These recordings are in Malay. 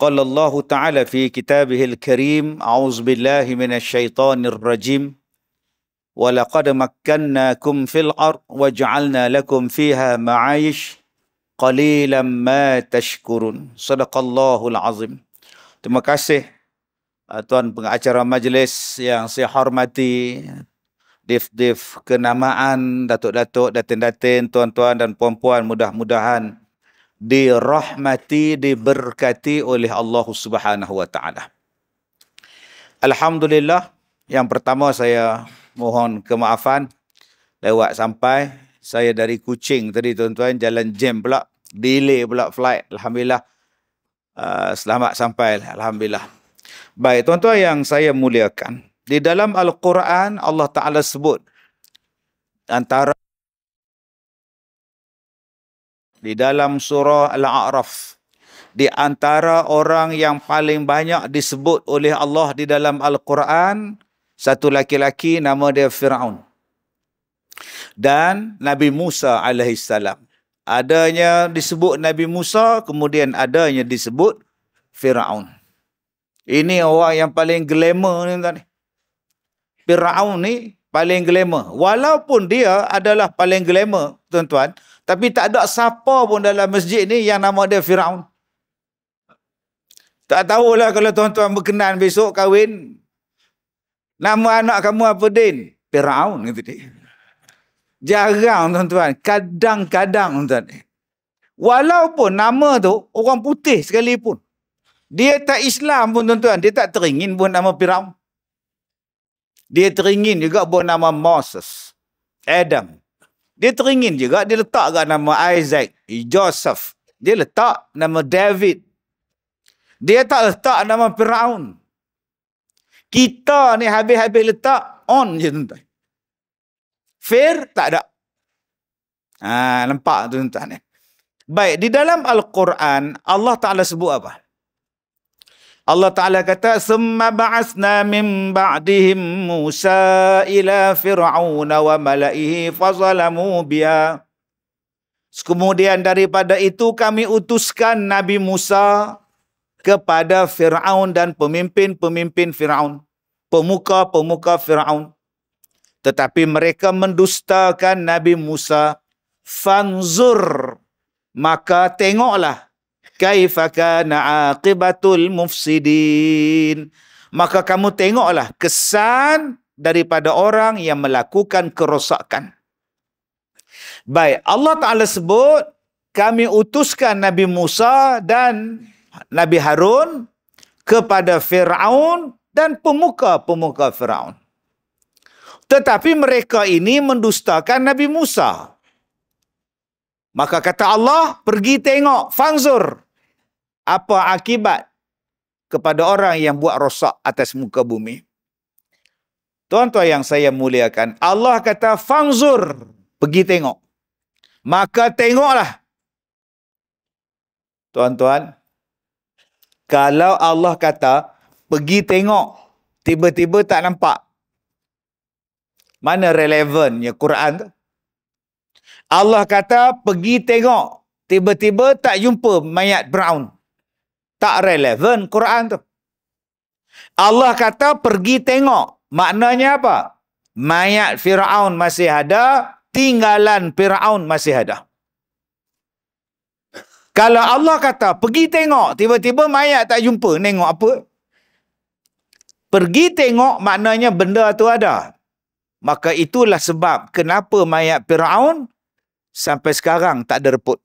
قال الله تعالى في كتابه الكريم أعوذ بالله من الشيطان الرجيم ولقد مكناكم في الأرض وجعلنا لكم فيها معايش قليلا ما تشكرون صدق الله العظيم Terima kasih uh, Tuan pengacara majlis yang saya hormati Dif-dif kenamaan Datuk-datuk, datin-datin Tuan-tuan dan puan-puan mudah-mudahan dirahmati diberkati oleh Allah Subhanahu wa taala. Alhamdulillah yang pertama saya mohon kemaafan lewat sampai saya dari kucing tadi tuan-tuan jalan jam pula delay pula flight alhamdulillah uh, selamat sampai alhamdulillah. Baik tuan-tuan yang saya muliakan di dalam al-Quran Allah taala sebut antara di dalam surah Al-A'raf. Di antara orang yang paling banyak disebut oleh Allah di dalam Al-Quran, satu laki-laki nama dia Fir'aun. Dan Nabi Musa AS. Adanya disebut Nabi Musa, kemudian adanya disebut Fir'aun. Ini orang yang paling glamour ni tadi. Fir'aun ni paling glamour. Walaupun dia adalah paling glamour, tuan-tuan. Tapi tak ada siapa pun dalam masjid ni yang nama dia Firaun. Tak tahulah kalau tuan-tuan berkenan besok kahwin. Nama anak kamu apa Din? Firaun kata dia. Jarang tuan-tuan. Kadang-kadang tuan-tuan. Walaupun nama tu orang putih sekalipun. Dia tak Islam pun tuan-tuan. Dia tak teringin pun nama Firaun. Dia teringin juga buat nama Moses. Adam. Dia teringin juga dia letak kat nama Isaac, Joseph. Dia letak nama David. Dia tak letak nama Firaun. Kita ni habis-habis letak on je tuan-tuan. Fir tak ada. Ah nampak tuan-tuan ni. Eh? Baik, di dalam Al-Quran, Allah Ta'ala sebut apa? Allah Ta'ala kata, Summa ba'asna min ba'dihim Musa ila Fir'aun wa malaihi fazalamu biya. Kemudian daripada itu kami utuskan Nabi Musa kepada Fir'aun dan pemimpin-pemimpin Fir'aun. Pemuka-pemuka Fir'aun. Tetapi mereka mendustakan Nabi Musa. Fanzur. Maka tengoklah kaifa kana aqibatul mufsidin maka kamu tengoklah kesan daripada orang yang melakukan kerosakan baik Allah taala sebut kami utuskan nabi Musa dan nabi Harun kepada Firaun dan pemuka-pemuka Firaun tetapi mereka ini mendustakan nabi Musa Maka kata Allah, pergi tengok, fangzur, apa akibat kepada orang yang buat rosak atas muka bumi. Tuan-tuan yang saya muliakan, Allah kata fangzur, pergi tengok. Maka tengoklah. Tuan-tuan, kalau Allah kata pergi tengok, tiba-tiba tak nampak. Mana relevannya Quran tu? Allah kata pergi tengok, tiba-tiba tak jumpa mayat Brown tak relevan Quran tu. Allah kata pergi tengok. Maknanya apa? Mayat Fir'aun masih ada. Tinggalan Fir'aun masih ada. Kalau Allah kata pergi tengok. Tiba-tiba mayat tak jumpa. nengok apa? Pergi tengok maknanya benda tu ada. Maka itulah sebab kenapa mayat Fir'aun sampai sekarang tak ada reput.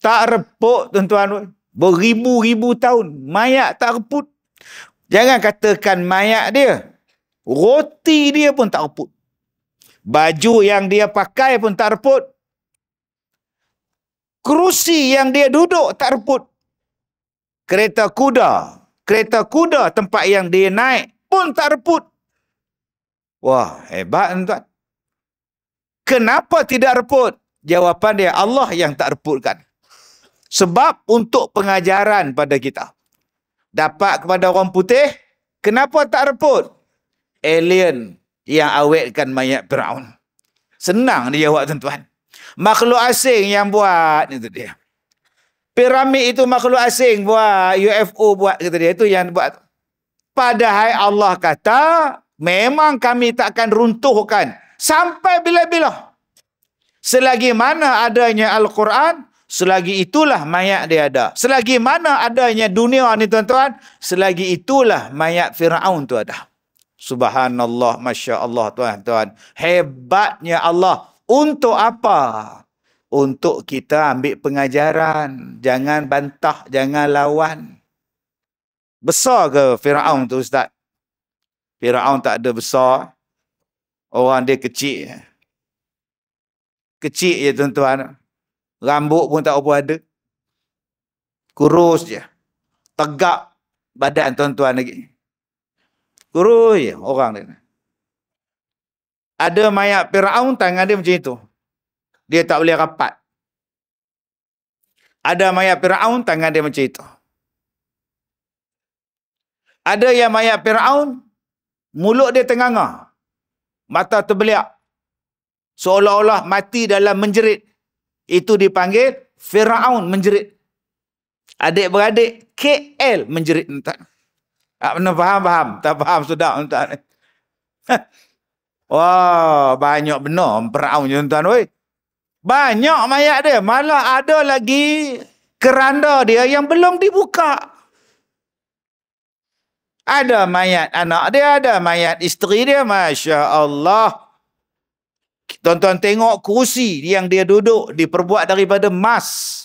Tak reput tuan-tuan beribu-ribu tahun mayat tak reput jangan katakan mayat dia roti dia pun tak reput baju yang dia pakai pun tak reput kerusi yang dia duduk tak reput kereta kuda kereta kuda tempat yang dia naik pun tak reput wah hebat tuan kenapa tidak reput jawapan dia Allah yang tak reputkan sebab untuk pengajaran pada kita. Dapat kepada orang putih, kenapa tak reput? Alien yang awetkan mayat Fir'aun. Senang dia jawab tuan-tuan. Makhluk asing yang buat, itu dia. Piramid itu makhluk asing buat, UFO buat, itu dia. Itu yang buat. Padahal Allah kata, memang kami tak akan runtuhkan. Sampai bila-bila. Selagi mana adanya Al-Quran, selagi itulah mayat dia ada. Selagi mana adanya dunia ni tuan-tuan, selagi itulah mayat Firaun tu ada. Subhanallah, Masya Allah tuan-tuan. Hebatnya Allah. Untuk apa? Untuk kita ambil pengajaran. Jangan bantah, jangan lawan. Besar ke Firaun tu Ustaz? Firaun tak ada besar. Orang dia kecil. Kecil je tuan-tuan. Rambut pun tak apa ada. Kurus je. Tegak badan tuan-tuan lagi. Kurus je orang dia. Ada mayat Fir'aun tangan dia macam itu. Dia tak boleh rapat. Ada mayat Fir'aun tangan dia macam itu. Ada yang mayat Fir'aun mulut dia tengah ngah, Mata terbeliak. Seolah-olah mati dalam menjerit. Itu dipanggil Firaun menjerit. Adik-beradik KL menjerit. Tak pernah faham, faham. Tak faham, sudah. Entah. Wah, banyak benar Firaun je tuan oi. Banyak mayat dia. Malah ada lagi keranda dia yang belum dibuka. Ada mayat anak dia, ada mayat isteri dia. Masya Allah. Tuan-tuan tengok kerusi yang dia duduk diperbuat daripada emas.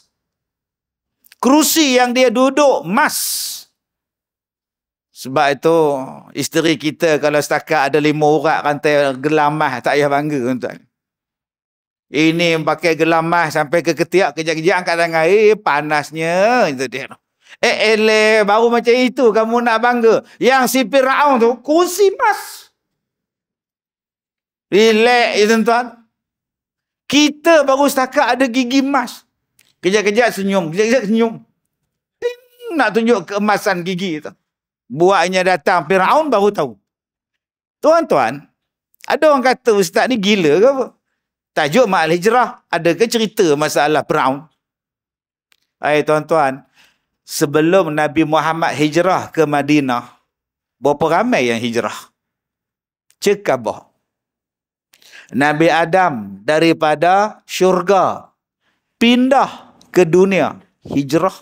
Kerusi yang dia duduk emas. Sebab itu isteri kita kalau setakat ada lima urat rantai gelamah tak payah bangga tuan-tuan. Ini pakai gelamah sampai ke ketiak kejap-kejap angkat tangan air eh, panasnya itu dia. Eh eleh baru macam itu kamu nak bangga. Yang si Firaun tu kerusi emas. Relax ya tuan-tuan. Kita baru setakat ada gigi emas. Kejap-kejap senyum. Kejap-kejap senyum. Ding, nak tunjuk keemasan gigi tu. Buatnya datang. Fir'aun baru tahu. Tuan-tuan. Ada orang kata ustaz ni gila ke apa? Tajuk Ma'al Hijrah. Adakah cerita masalah Fir'aun? Hai tuan-tuan. Sebelum Nabi Muhammad hijrah ke Madinah. Berapa ramai yang hijrah? Cekabah. Nabi Adam daripada syurga pindah ke dunia hijrah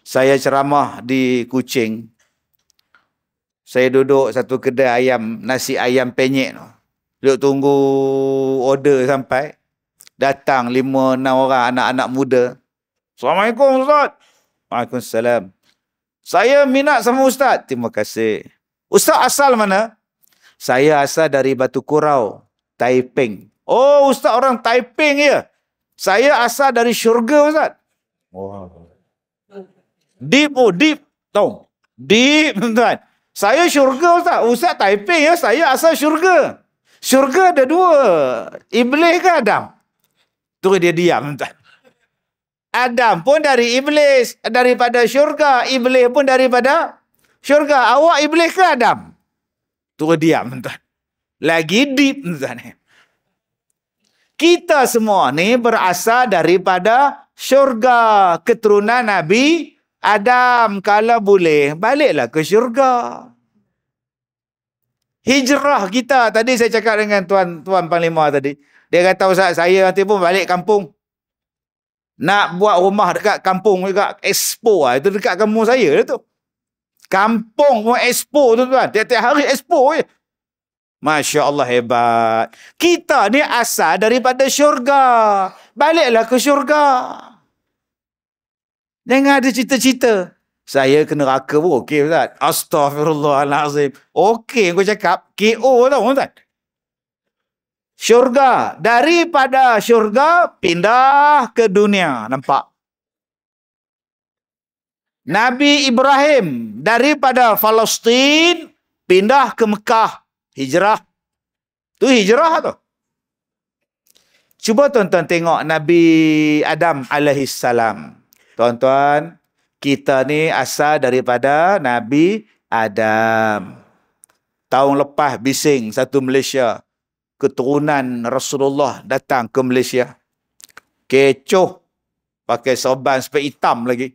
saya ceramah di Kuching saya duduk satu kedai ayam nasi ayam penyek tu duduk tunggu order sampai datang lima enam orang anak-anak muda Assalamualaikum Ustaz Waalaikumsalam saya minat sama Ustaz terima kasih Ustaz asal mana? Saya asal dari Batu Kurau, Taiping. Oh, Ustaz orang Taiping ya. Saya asal dari syurga, Ustaz. Wow. Deep, oh, deep. Tahu? Deep, tuan. Saya syurga, Ustaz. Ustaz Taiping ya. Saya asal syurga. Syurga ada dua. Iblis ke Adam? Tu dia diam, tuan. Adam pun dari iblis. Daripada syurga. Iblis pun daripada syurga. Awak iblis ke Adam? Tua diam tuan. Lagi deep tuan. Kita semua ni berasal daripada syurga keturunan Nabi Adam. Kalau boleh, baliklah ke syurga. Hijrah kita. Tadi saya cakap dengan Tuan Tuan Panglima tadi. Dia kata, Ustaz, saya nanti pun balik kampung. Nak buat rumah dekat kampung juga. Expo lah. Itu dekat kampung saya lah tu. Kampung pun expo tuan-tuan. Tiap-tiap hari expo je. Masya Allah hebat. Kita ni asal daripada syurga. Baliklah ke syurga. Dengar ada cerita-cerita. Saya kena neraka pun okey Ustaz. Astaghfirullahalazim. Okey aku cakap. KO tau Ustaz. Syurga. Daripada syurga, pindah ke dunia. Nampak? Nabi Ibrahim daripada Palestin pindah ke Mekah hijrah. Tu hijrah tu. Cuba tuan-tuan tengok Nabi Adam alaihi salam. Tuan-tuan, kita ni asal daripada Nabi Adam. Tahun lepas bising satu Malaysia, keturunan Rasulullah datang ke Malaysia. Kecoh pakai soban sampai hitam lagi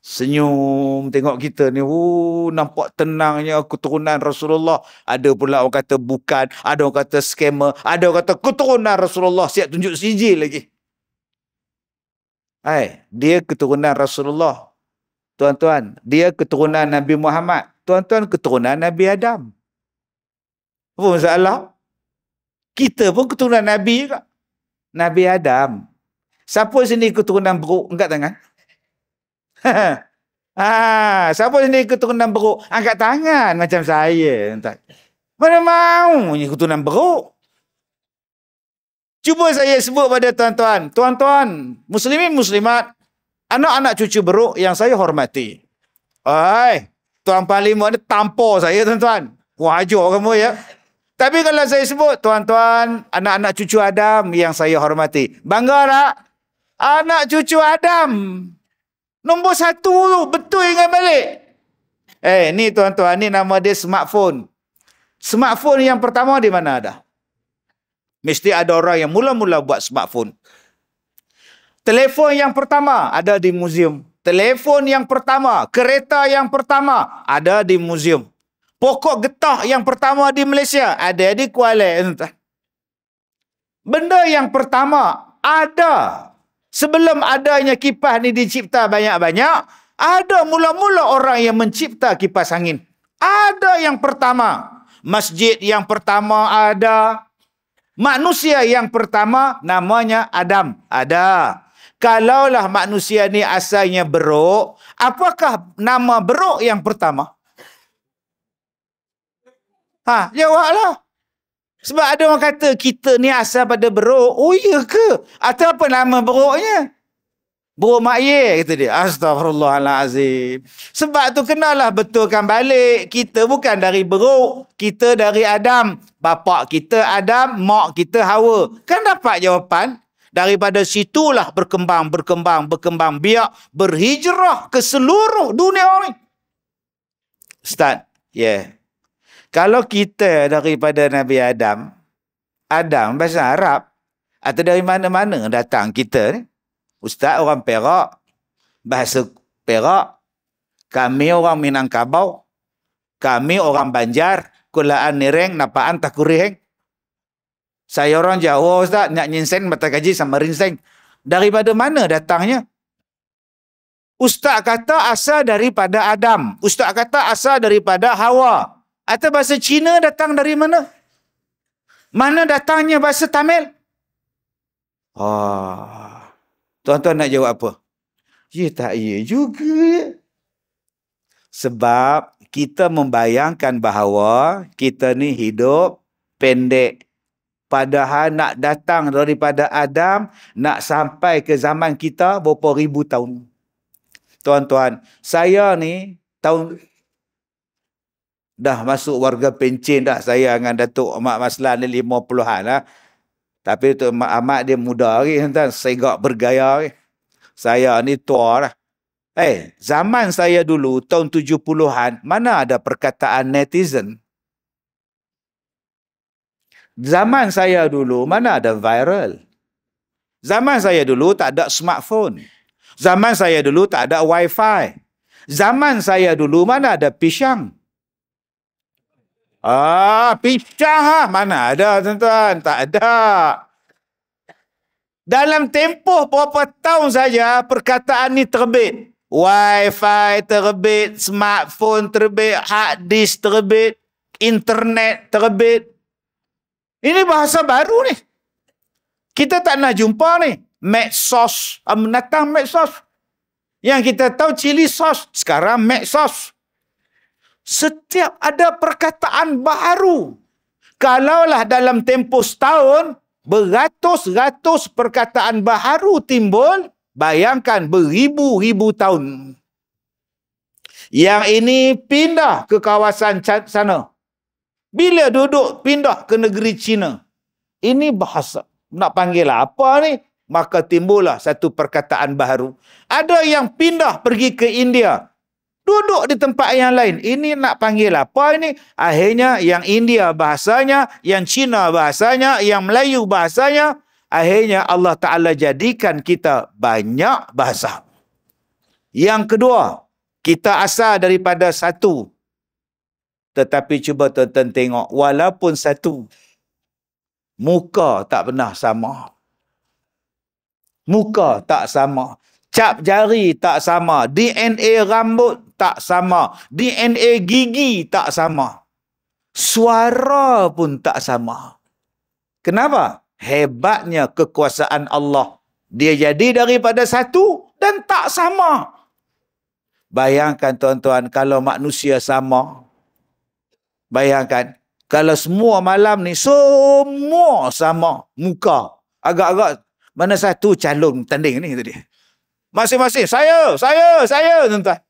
senyum tengok kita ni oh nampak tenangnya keturunan Rasulullah ada pula orang kata bukan ada orang kata skema ada orang kata keturunan Rasulullah siap tunjuk sijil lagi hai dia keturunan Rasulullah tuan-tuan dia keturunan Nabi Muhammad tuan-tuan keturunan Nabi Adam apa masalah kita pun keturunan Nabi juga Nabi Adam siapa sini keturunan buruk angkat tangan ha, siapa yang sendiri keturunan beruk? Angkat tangan macam saya. Entah. Mana mahu ini keturunan beruk? Cuba saya sebut pada tuan-tuan. Tuan-tuan, muslimin muslimat, anak-anak cucu beruk yang saya hormati. Oi, tuan panglima ni tampar saya tuan-tuan. Wajar kamu ya. Tapi kalau saya sebut, tuan-tuan, anak-anak cucu Adam yang saya hormati. Bangga tak? Anak cucu Adam. Nombor satu tu betul ingat balik. Eh ni tuan-tuan ni nama dia smartphone. Smartphone yang pertama di mana ada? Mesti ada orang yang mula-mula buat smartphone. Telefon yang pertama ada di museum. Telefon yang pertama, kereta yang pertama ada di museum. Pokok getah yang pertama di Malaysia ada di Kuala. Benda yang pertama ada Sebelum adanya kipas ni dicipta banyak-banyak, ada mula-mula orang yang mencipta kipas angin. Ada yang pertama. Masjid yang pertama ada. Manusia yang pertama namanya Adam. Ada. Kalaulah manusia ni asalnya beruk, apakah nama beruk yang pertama? Ha, jawablah. Sebab ada orang kata kita ni asal pada beruk. Oh iya ke? Atau apa nama beruknya? Beruk makye kata dia. Astaghfirullahalazim. Sebab tu kenalah betulkan balik. Kita bukan dari beruk. Kita dari Adam. Bapa kita Adam, mak kita Hawa. Kan dapat jawapan? Daripada situlah berkembang, berkembang, berkembang. biak berhijrah ke seluruh dunia orang ni. Ustaz, yeah. Kalau kita daripada Nabi Adam, Adam bahasa Arab, atau dari mana-mana datang kita ni. Ustaz orang Perak, bahasa Perak. Kami orang Minangkabau. Kami orang Banjar. Kulaan nireng, napaan tak takurihing. Saya orang Jawa Ustaz, nak nyinseng mata kaji sama rinseng. Daripada mana datangnya? Ustaz kata asal daripada Adam. Ustaz kata asal daripada Hawa. Atau bahasa Cina datang dari mana? Mana datangnya bahasa Tamil? Oh. Tuan-tuan nak jawab apa? Ya tak ya juga. Sebab kita membayangkan bahawa kita ni hidup pendek. Padahal nak datang daripada Adam, nak sampai ke zaman kita berapa ribu tahun. Tuan-tuan, saya ni tahun dah masuk warga pencen dah saya dengan Datuk Mak Maslan ni lima puluhan lah. Tapi Datuk Mak Ahmad dia muda lagi saya gak bergaya lagi. Saya ni tua lah. Eh, zaman saya dulu, tahun tujuh puluhan mana ada perkataan netizen? Zaman saya dulu, mana ada viral? Zaman saya dulu, tak ada smartphone. Zaman saya dulu, tak ada wifi. Zaman saya dulu, mana ada pisang? Ah, pisang lah. Mana ada tuan-tuan? Tak ada. Dalam tempoh berapa tahun saja perkataan ni terbit. Wi-Fi terbit, smartphone terbit, hard disk terbit, internet terbit. Ini bahasa baru ni. Kita tak nak jumpa ni. Medsos. Menatang medsos. Yang kita tahu chili sauce. Sekarang medsos setiap ada perkataan baru. Kalaulah dalam tempoh setahun, beratus-ratus perkataan baru timbul, bayangkan beribu-ribu tahun. Yang ini pindah ke kawasan sana. Bila duduk pindah ke negeri Cina. Ini bahasa. Nak panggil apa ni? Maka timbullah satu perkataan baru. Ada yang pindah pergi ke India. Duduk di tempat yang lain. Ini nak panggil apa ini? Akhirnya yang India bahasanya, yang Cina bahasanya, yang Melayu bahasanya. Akhirnya Allah Ta'ala jadikan kita banyak bahasa. Yang kedua, kita asal daripada satu. Tetapi cuba tonton tengok, walaupun satu, muka tak pernah sama. Muka tak sama. Cap jari tak sama. DNA rambut tak sama. DNA gigi tak sama. Suara pun tak sama. Kenapa? Hebatnya kekuasaan Allah. Dia jadi daripada satu dan tak sama. Bayangkan tuan-tuan kalau manusia sama. Bayangkan kalau semua malam ni semua sama muka. Agak-agak mana satu calon tanding ni tadi. Masing-masing saya, saya, saya tuan-tuan.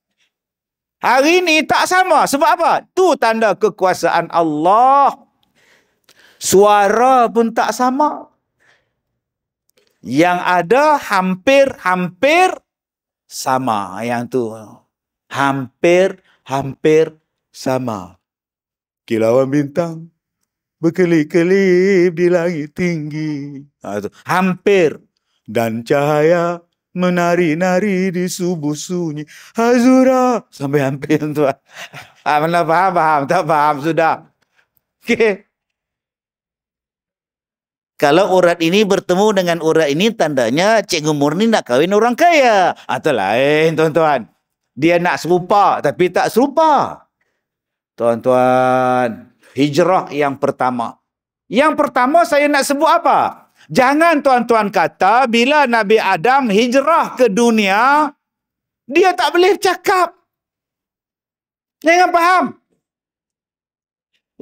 Hari ini tak sama. Sebab apa? Tu tanda kekuasaan Allah. Suara pun tak sama. Yang ada hampir-hampir sama yang tu. Hampir-hampir sama. Kilauan bintang berkelip-kelip di langit tinggi. Ha, hampir. Dan cahaya menari-nari di subuh sunyi. Hazura sampai hampir tuan. Ah, mana faham, faham, tak faham sudah. Okay. Kalau urat ini bertemu dengan urat ini, tandanya Cikgu Murni nak kawin orang kaya. Atau ah, lain, tuan-tuan. Dia nak serupa, tapi tak serupa. Tuan-tuan, hijrah yang pertama. Yang pertama saya nak sebut apa? Jangan tuan-tuan kata bila Nabi Adam hijrah ke dunia, dia tak boleh cakap. Jangan faham.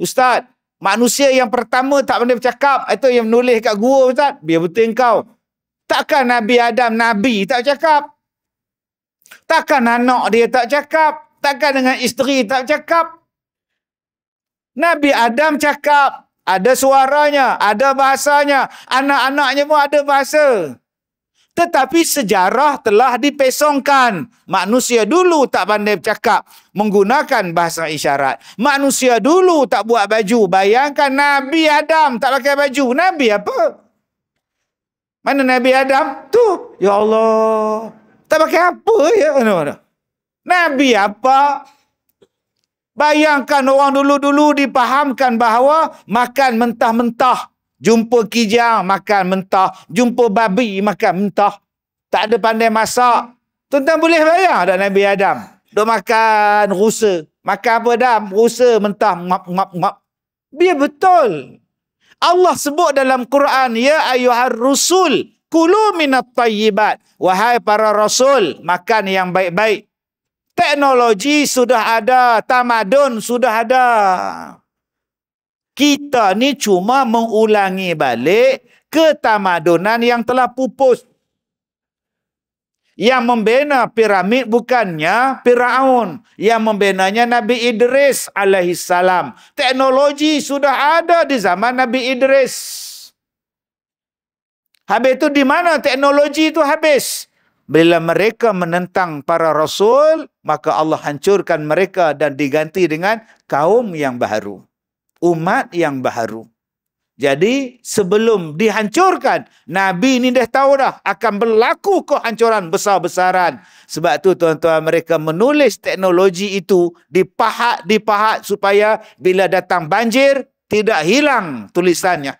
Ustaz, manusia yang pertama tak boleh bercakap. Itu yang menulis kat gua Ustaz. Biar betul kau. Takkan Nabi Adam, Nabi tak cakap. Takkan anak dia tak cakap. Takkan dengan isteri tak cakap. Nabi Adam cakap ada suaranya, ada bahasanya, anak-anaknya pun ada bahasa. Tetapi sejarah telah dipesongkan. Manusia dulu tak pandai bercakap menggunakan bahasa isyarat. Manusia dulu tak buat baju. Bayangkan Nabi Adam tak pakai baju. Nabi apa? Mana Nabi Adam? Tu. Ya Allah. Tak pakai apa ya? Nabi apa? Nabi apa? Bayangkan orang dulu-dulu dipahamkan bahawa makan mentah-mentah. Jumpa kijang makan mentah. Jumpa babi makan mentah. Tak ada pandai masak. Tuan-tuan boleh bayang tak Nabi Adam? dia makan rusa. Makan apa dah? Rusa mentah. Mop, mop, mop. Dia betul. Allah sebut dalam Quran, Ya ayuhar rusul, kulu minat tayyibat. Wahai para rasul, makan yang baik-baik. Teknologi sudah ada, tamadun sudah ada. Kita ni cuma mengulangi balik ke ketamadunan yang telah pupus. Yang membina piramid bukannya Firaun, yang membinanya Nabi Idris alaihi salam. Teknologi sudah ada di zaman Nabi Idris. Habis itu di mana teknologi itu habis? Bila mereka menentang para rasul, maka Allah hancurkan mereka dan diganti dengan kaum yang baru, Umat yang baru. Jadi sebelum dihancurkan, Nabi ini dah tahu dah akan berlaku kehancuran besar-besaran. Sebab tu tuan-tuan mereka menulis teknologi itu dipahat-dipahat supaya bila datang banjir, tidak hilang tulisannya.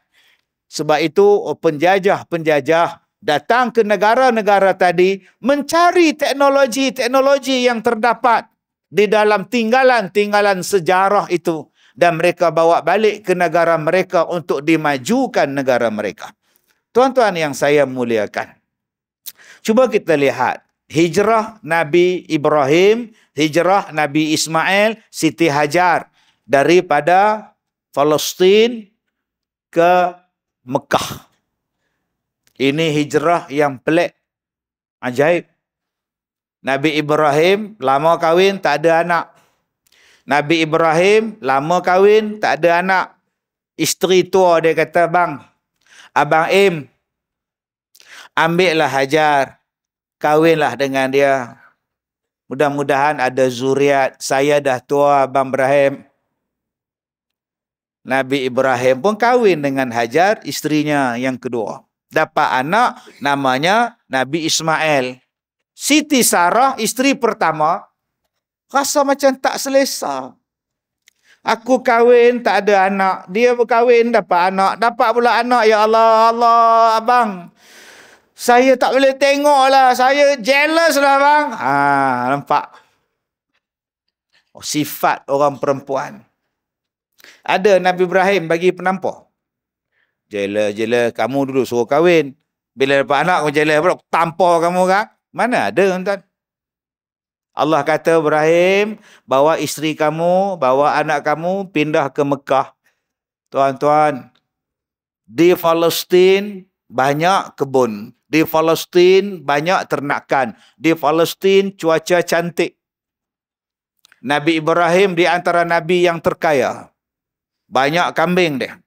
Sebab itu penjajah-penjajah datang ke negara-negara tadi mencari teknologi-teknologi yang terdapat di dalam tinggalan-tinggalan sejarah itu dan mereka bawa balik ke negara mereka untuk dimajukan negara mereka. Tuan-tuan yang saya muliakan. Cuba kita lihat hijrah Nabi Ibrahim, hijrah Nabi Ismail, Siti Hajar daripada Palestin ke Mekah. Ini hijrah yang pelik. Ajaib. Nabi Ibrahim lama kahwin tak ada anak. Nabi Ibrahim lama kahwin tak ada anak. Isteri tua dia kata, bang, abang Im, ambillah Hajar, kahwinlah dengan dia. Mudah-mudahan ada zuriat. Saya dah tua, Abang Ibrahim. Nabi Ibrahim pun kahwin dengan Hajar, isterinya yang kedua dapat anak namanya Nabi Ismail. Siti Sarah, isteri pertama, rasa macam tak selesa. Aku kahwin tak ada anak. Dia berkahwin dapat anak. Dapat pula anak. Ya Allah, Allah, abang. Saya tak boleh tengok lah. Saya jealous lah abang. Ah, nampak. Oh, sifat orang perempuan. Ada Nabi Ibrahim bagi penampak. Jela-jela kamu dulu suruh kahwin. Bila dapat anak kau jela pula tanpa kamu kan. Mana ada tuan Allah kata Ibrahim, bawa isteri kamu, bawa anak kamu pindah ke Mekah. Tuan-tuan, di Palestin banyak kebun. Di Palestin banyak ternakan. Di Palestin cuaca cantik. Nabi Ibrahim di antara nabi yang terkaya. Banyak kambing dia.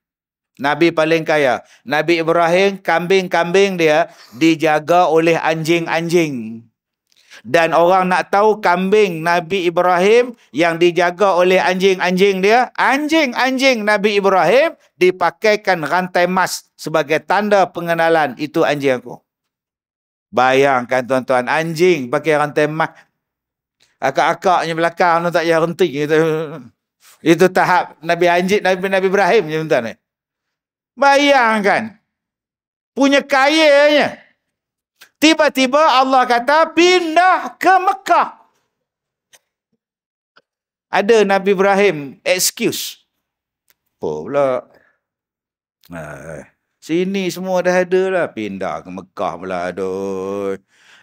Nabi paling kaya. Nabi Ibrahim, kambing-kambing dia dijaga oleh anjing-anjing. Dan orang nak tahu kambing Nabi Ibrahim yang dijaga oleh anjing-anjing dia. Anjing-anjing Nabi Ibrahim dipakaikan rantai emas sebagai tanda pengenalan itu anjing aku. Bayangkan tuan-tuan, anjing pakai rantai emas. Akak-akaknya belakang tu tak payah renting. Itu, itu tahap Nabi Anjing, Nabi Nabi Ibrahim je tuan-tuan. Bayangkan. Punya kayanya. Tiba-tiba Allah kata pindah ke Mekah. Ada Nabi Ibrahim excuse. Apa pula? Ha, sini semua dah ada lah. Pindah ke Mekah pula. Aduh.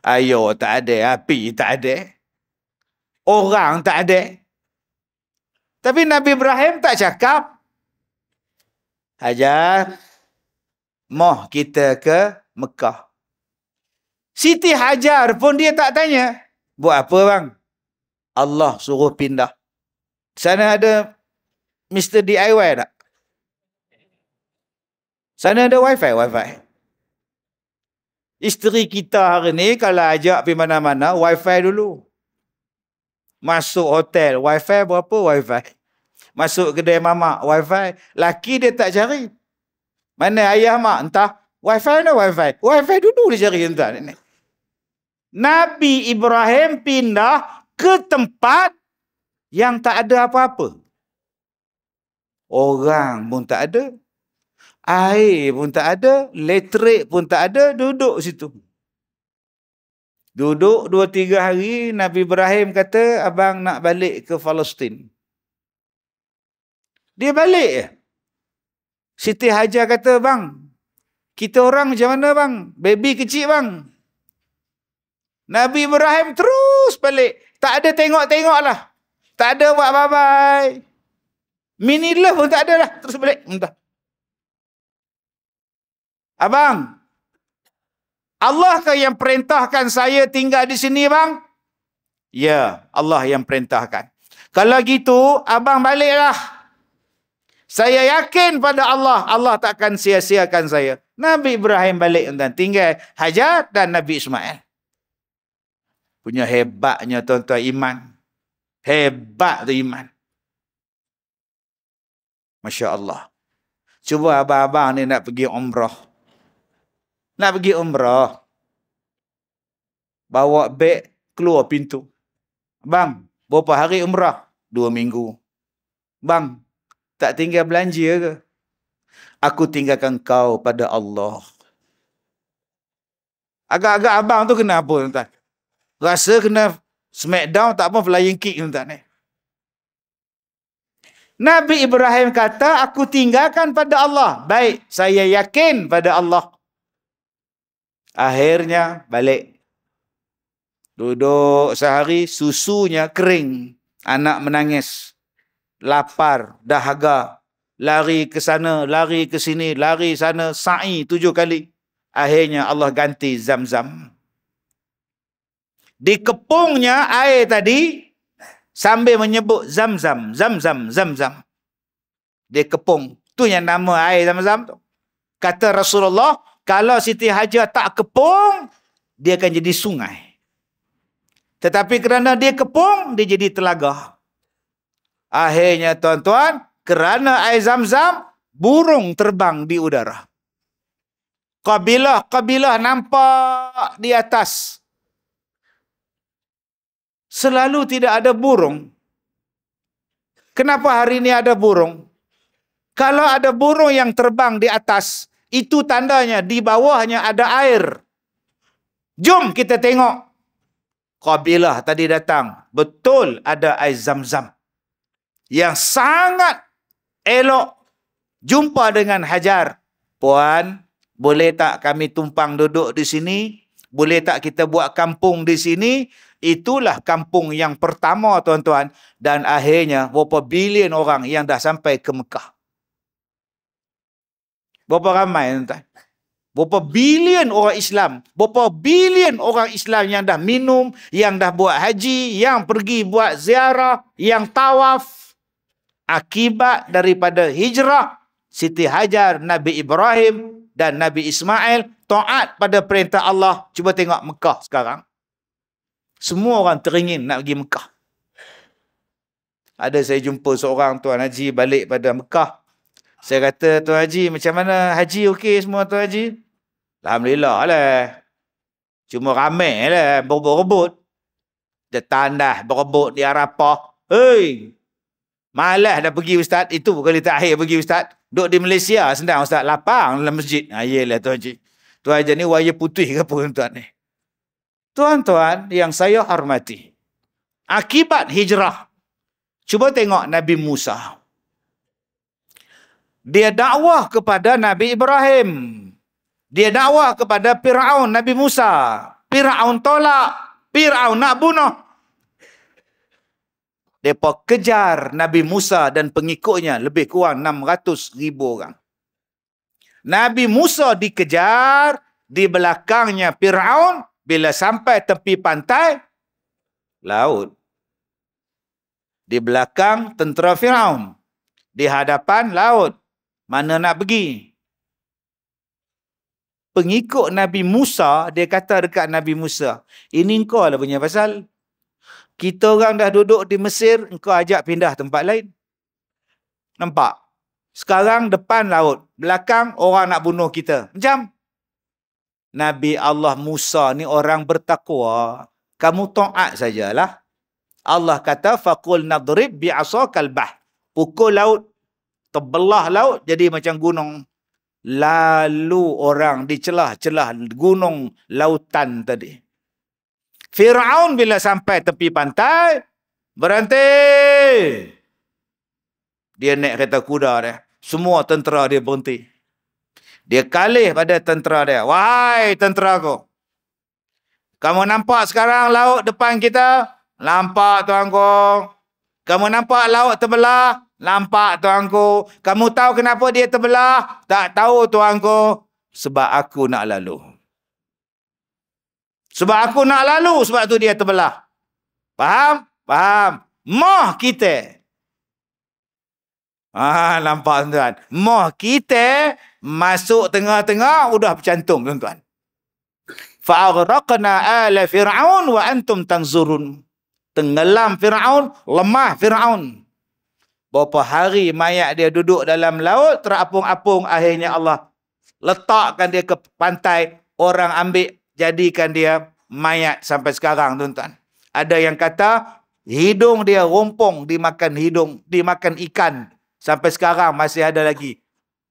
Ayo tak ada. Api tak ada. Orang tak ada. Tapi Nabi Ibrahim tak cakap. Hajar. Moh kita ke Mekah. Siti Hajar pun dia tak tanya. Buat apa bang? Allah suruh pindah. Sana ada Mr. DIY tak? Sana ada wifi, wifi. Isteri kita hari ni kalau ajak pergi mana-mana, wifi dulu. Masuk hotel, wifi berapa wifi? masuk kedai mamak wifi laki dia tak cari mana ayah mak entah wifi mana wifi wifi dulu dia cari entah Nabi Ibrahim pindah ke tempat yang tak ada apa-apa. Orang pun tak ada. Air pun tak ada. Letrik pun tak ada. Duduk situ. Duduk dua tiga hari Nabi Ibrahim kata abang nak balik ke Palestin. Dia balik. Siti Hajar kata, bang, kita orang macam mana bang? Baby kecil bang. Nabi Ibrahim terus balik. Tak ada tengok-tengok lah. Tak ada buat bye-bye. Mini love pun tak ada lah. Terus balik. Entah. Abang, Allah ke yang perintahkan saya tinggal di sini bang? Ya, Allah yang perintahkan. Kalau gitu, abang baliklah. lah. Saya yakin pada Allah, Allah takkan sia-siakan saya. Nabi Ibrahim balik dan tinggal Hajar dan Nabi Ismail. Punya hebatnya tuan-tuan iman. Hebat tu iman. Masya Allah. Cuba abang-abang ni nak pergi umrah. Nak pergi umrah. Bawa beg keluar pintu. Bang, berapa hari umrah? Dua minggu. Bang, tak tinggal belanja ke? Aku tinggalkan kau pada Allah. Agak-agak abang tu kena apa tuan-tuan? Rasa kena smackdown tak apa flying kick tuan-tuan ni. Nabi Ibrahim kata, aku tinggalkan pada Allah. Baik, saya yakin pada Allah. Akhirnya balik. Duduk sehari, susunya kering. Anak menangis lapar, dahaga, lari ke sana, lari ke sini, lari sana, sa'i tujuh kali. Akhirnya Allah ganti zam-zam. Dikepungnya air tadi sambil menyebut zam-zam, zam-zam, zam-zam. Dia kepung. Tu yang nama air zam-zam tu. Kata Rasulullah, kalau Siti Hajar tak kepung, dia akan jadi sungai. Tetapi kerana dia kepung, dia jadi telaga. Akhirnya tuan-tuan, kerana air zam-zam, burung terbang di udara. Kabilah-kabilah nampak di atas. Selalu tidak ada burung. Kenapa hari ini ada burung? Kalau ada burung yang terbang di atas, itu tandanya di bawahnya ada air. Jom kita tengok. Kabilah tadi datang. Betul ada air zam-zam yang sangat elok jumpa dengan Hajar. Puan, boleh tak kami tumpang duduk di sini? Boleh tak kita buat kampung di sini? Itulah kampung yang pertama tuan-tuan dan akhirnya berapa bilion orang yang dah sampai ke Mekah. Berapa ramai tuan-tuan? Berapa bilion orang Islam? Berapa bilion orang Islam yang dah minum, yang dah buat haji, yang pergi buat ziarah, yang tawaf? akibat daripada hijrah Siti Hajar, Nabi Ibrahim dan Nabi Ismail taat pada perintah Allah. Cuba tengok Mekah sekarang. Semua orang teringin nak pergi Mekah. Ada saya jumpa seorang Tuan Haji balik pada Mekah. Saya kata, Tuan Haji macam mana? Haji okey semua Tuan Haji? Alhamdulillah lah. Cuma ramai lah, berebut-rebut. Dia tandas berebut di Arapah. Hei, Malah dah pergi Ustaz. Itu bukan kali terakhir pergi Ustaz. Duduk di Malaysia senang Ustaz. Lapang dalam masjid. Ha, ah, yelah Tuan Haji. Tuan Haji ni wayar putih ke apa Tuan ni? Tuan-tuan yang saya hormati. Akibat hijrah. Cuba tengok Nabi Musa. Dia dakwah kepada Nabi Ibrahim. Dia dakwah kepada Fir'aun, Nabi Musa. Fir'aun tolak. Fir'aun nak bunuh. Mereka kejar Nabi Musa dan pengikutnya lebih kurang 600 ribu orang. Nabi Musa dikejar di belakangnya Fir'aun bila sampai tepi pantai laut. Di belakang tentera Fir'aun. Di hadapan laut. Mana nak pergi? Pengikut Nabi Musa, dia kata dekat Nabi Musa, ini kau lah punya pasal. Kita orang dah duduk di Mesir, engkau ajak pindah tempat lain. Nampak? Sekarang depan laut, belakang orang nak bunuh kita. Macam? Nabi Allah Musa ni orang bertakwa. Kamu taat sajalah. Allah kata, Fakul nadrib bi'asa kalbah. Pukul laut, terbelah laut jadi macam gunung. Lalu orang di celah-celah gunung lautan tadi. Fir'aun bila sampai tepi pantai, berhenti. Dia naik kereta kuda dia. Semua tentera dia berhenti. Dia kalih pada tentera dia. Wahai tentera aku. Kamu nampak sekarang laut depan kita? Nampak tuanku. Kamu nampak laut terbelah? Nampak tuanku. Kamu tahu kenapa dia terbelah? Tak tahu tuanku. Sebab aku nak lalu. Sebab aku nak lalu sebab tu dia terbelah. Faham? Faham. Moh kita. Ah, nampak tuan-tuan. Moh kita masuk tengah-tengah udah bercantum tuan-tuan. Fa'aghraqna ala fir'aun wa antum tanzurun. Tenggelam fir'aun, lemah fir'aun. Berapa hari mayat dia duduk dalam laut terapung-apung akhirnya Allah letakkan dia ke pantai orang ambil jadikan dia mayat sampai sekarang tuan-tuan. Ada yang kata hidung dia rompong dimakan hidung, dimakan ikan sampai sekarang masih ada lagi.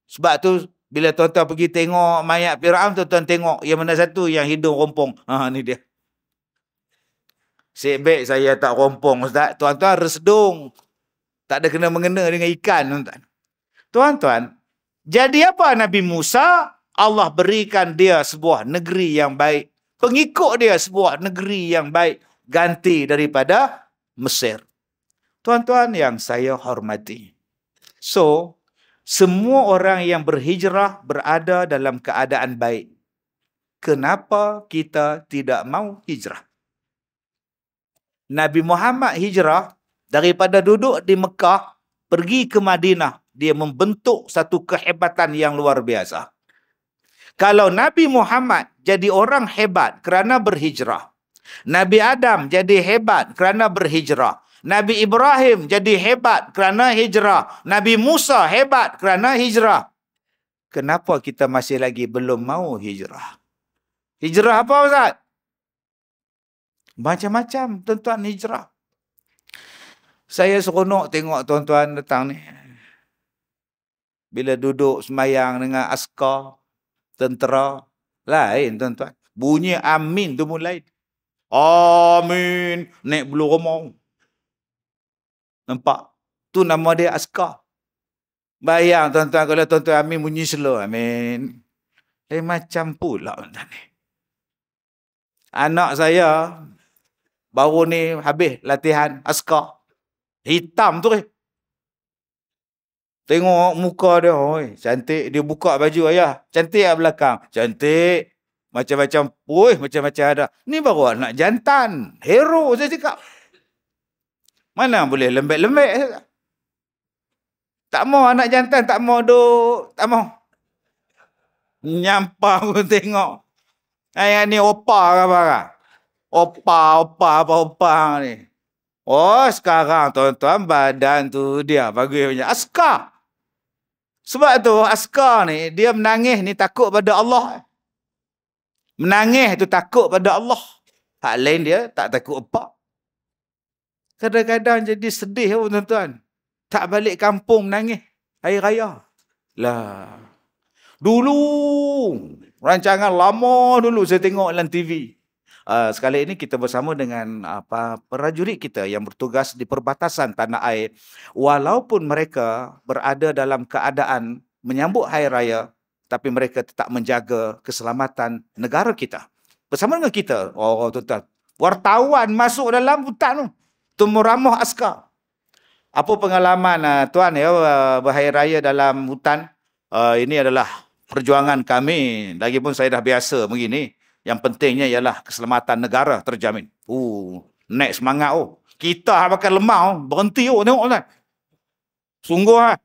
Sebab tu bila tuan-tuan pergi tengok mayat Firaun tuan-tuan tengok yang mana satu yang hidung rompong. Ha ni dia. Sebek saya tak rompong ustaz. Tuan-tuan resdung Tak ada kena mengena dengan ikan tuan-tuan. Tuan-tuan, jadi apa Nabi Musa Allah berikan dia sebuah negeri yang baik. Pengikut dia sebuah negeri yang baik. Ganti daripada Mesir. Tuan-tuan yang saya hormati. So, semua orang yang berhijrah berada dalam keadaan baik. Kenapa kita tidak mau hijrah? Nabi Muhammad hijrah daripada duduk di Mekah pergi ke Madinah. Dia membentuk satu kehebatan yang luar biasa. Kalau Nabi Muhammad jadi orang hebat kerana berhijrah. Nabi Adam jadi hebat kerana berhijrah. Nabi Ibrahim jadi hebat kerana hijrah. Nabi Musa hebat kerana hijrah. Kenapa kita masih lagi belum mau hijrah? Hijrah apa Ustaz? Macam-macam tuan-tuan hijrah. Saya seronok tengok tuan-tuan datang ni. Bila duduk semayang dengan askar tentera lain tuan-tuan. Bunyi amin tu pun lain. Amin. Naik bulu rumah. Nampak? Tu nama dia askar. Bayang tuan-tuan kalau tuan-tuan amin bunyi selo Amin. Eh macam pula tuan-tuan ni. Anak saya baru ni habis latihan askar. Hitam tu eh. Tengok muka dia. Oi, cantik. Dia buka baju ayah. Cantik lah belakang. Cantik. Macam-macam. Oi, macam-macam ada. Ni baru anak jantan. Hero saya cakap. Mana boleh lembek-lembek. Tak mau anak jantan. Tak mau duduk. Tak mau. Nyampah pun tengok. Ayah ni opa ke apa ke? Opa, opa, apa opa ni? Oh, sekarang tuan-tuan badan tu dia bagi punya askar. Sebab tu askar ni dia menangis ni takut pada Allah. Menangis tu takut pada Allah. Hak lain dia tak takut apa. Kadang-kadang jadi sedih pun tuan-tuan. Tak balik kampung menangis. Hari raya. Lah. Dulu. Rancangan lama dulu saya tengok dalam TV. Eh, sekali ini kita bersama dengan apa prajurit kita yang bertugas di perbatasan tanah air walaupun mereka berada dalam keadaan menyambut hari raya tapi mereka tetap menjaga keselamatan negara kita bersama dengan kita oh tuan wartawan masuk dalam hutan tu temuramah askar apa pengalaman uh, tuan ya eh, berhari raya dalam hutan uh, ini adalah perjuangan kami lagipun saya dah biasa begini yang pentingnya ialah keselamatan negara terjamin. Uh, naik semangat oh. Kita hak makan lemak oh. berhenti oh tengok tuan. Sungguh ah.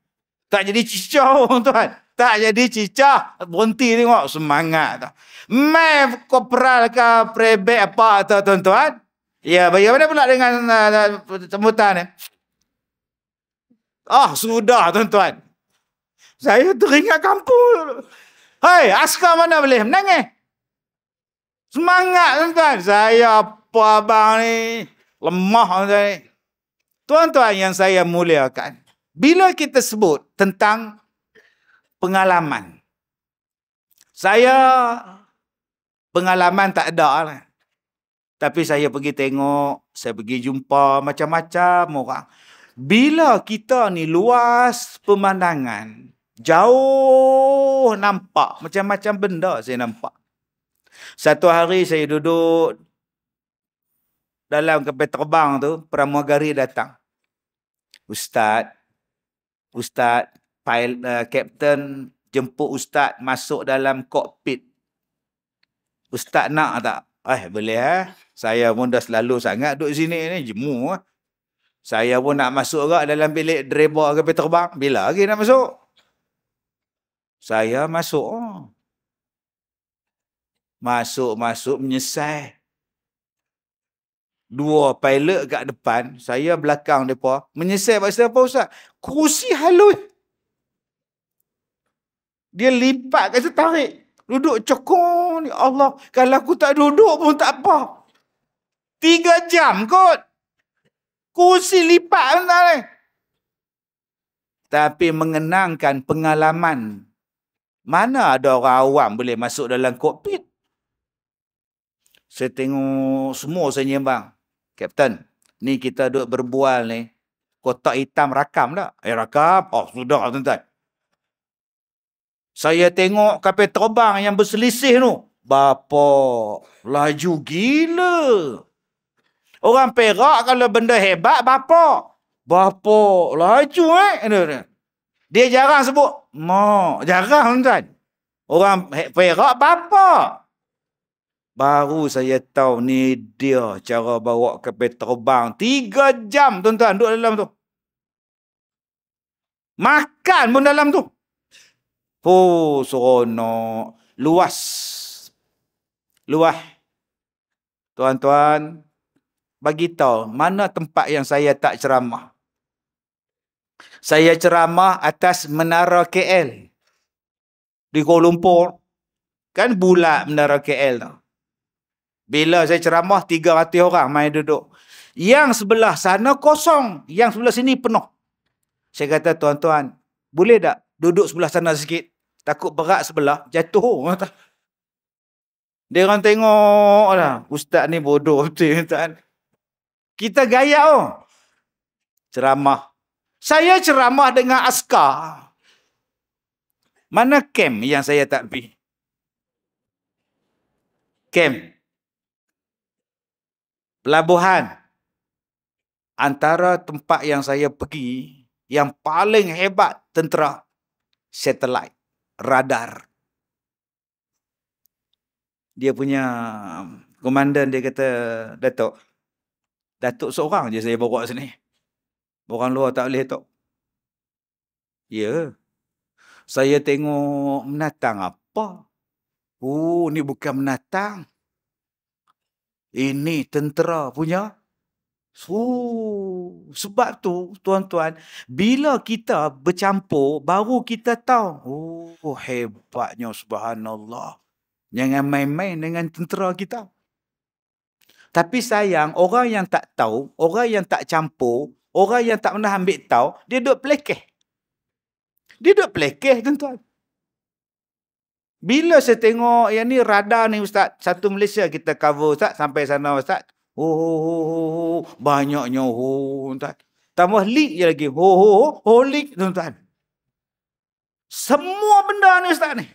Tak jadi cicah oh tuan. Tak jadi cicah, berhenti tengok semangat tu. Mai kopral ke prebek apa tu tuan-tuan? Ya, bagaimana pula dengan ah, ah, sambutan uh, eh? ni? Ah, sudah tuan-tuan. Saya teringat kampung. Hai, askar mana boleh menangis? Eh? Semangat tuan-tuan. Saya apa abang ni. Lemah tuan ni. Tuan-tuan yang saya muliakan. Bila kita sebut tentang pengalaman. Saya pengalaman tak ada lah. Tapi saya pergi tengok. Saya pergi jumpa macam-macam orang. Bila kita ni luas pemandangan. Jauh nampak. Macam-macam benda saya nampak. Satu hari saya duduk dalam kapal terbang tu, pramugari datang. Ustaz, ustaz, pilot, uh, eh, kapten jemput ustaz masuk dalam kokpit. Ustaz nak tak? Eh, boleh ha. Saya pun dah selalu sangat duduk sini ni, jemu ah. Saya pun nak masuk juga dalam bilik driver kapal terbang. Bila lagi nak masuk? Saya masuk. Oh. Masuk-masuk menyesal. Dua pilot kat depan, saya belakang mereka. Menyesal pasal apa Ustaz? Kerusi halus. Dia lipat kat tarik. Duduk cokong. Ya Allah, kalau aku tak duduk pun tak apa. Tiga jam kot. Kursi lipat kan tak ni? Tapi mengenangkan pengalaman. Mana ada orang awam boleh masuk dalam kokpit? Saya tengok semua saya nyembang. Kapten, ni kita duduk berbual ni. Kotak hitam rakam tak? Eh rakam? Oh sudah tuan-tuan. Saya tengok kapal terbang yang berselisih tu. Bapak. laju gila. Orang perak kalau benda hebat, bapak. Bapak. laju eh. Dia jarang sebut. Mak, jarang tuan-tuan. Orang perak, Bapak. Baru saya tahu ni dia cara bawa ke terbang. Tiga jam tuan-tuan duduk dalam tu. Makan pun dalam tu. Oh, seronok. Luas. Luas. Tuan-tuan, bagi tahu mana tempat yang saya tak ceramah. Saya ceramah atas Menara KL. Di Kuala Lumpur. Kan bulat Menara KL tu. Bila saya ceramah 300 orang main duduk. Yang sebelah sana kosong, yang sebelah sini penuh. Saya kata tuan-tuan, boleh tak duduk sebelah sana sikit? Takut berat sebelah jatuh. Dia orang tengok lah. Ustaz ni bodoh betul. Tuan. Kita gaya oh. Ceramah. Saya ceramah dengan askar. Mana camp yang saya tak pergi? Camp pelabuhan antara tempat yang saya pergi yang paling hebat tentera satelit radar dia punya um, komandan dia kata datuk datuk seorang je saya bawa sini orang luar tak boleh tok ya saya tengok menatang apa oh ni bukan menatang ini tentera punya so sebab tu tuan-tuan bila kita bercampur baru kita tahu oh hebatnya subhanallah jangan main-main dengan tentera kita tapi sayang orang yang tak tahu orang yang tak campur orang yang tak pernah ambil tahu dia duduk pelekeh dia duduk pelekeh tuan-tuan bila saya tengok yang ni radar ni ustaz, satu Malaysia kita cover ustaz sampai sana ustaz. Ho ho ho, ho, ho. banyaknya ho ustaz. Tambah leak je lagi. Ho ho ho, ho leak tuan-tuan. Semua benda ni ustaz ni.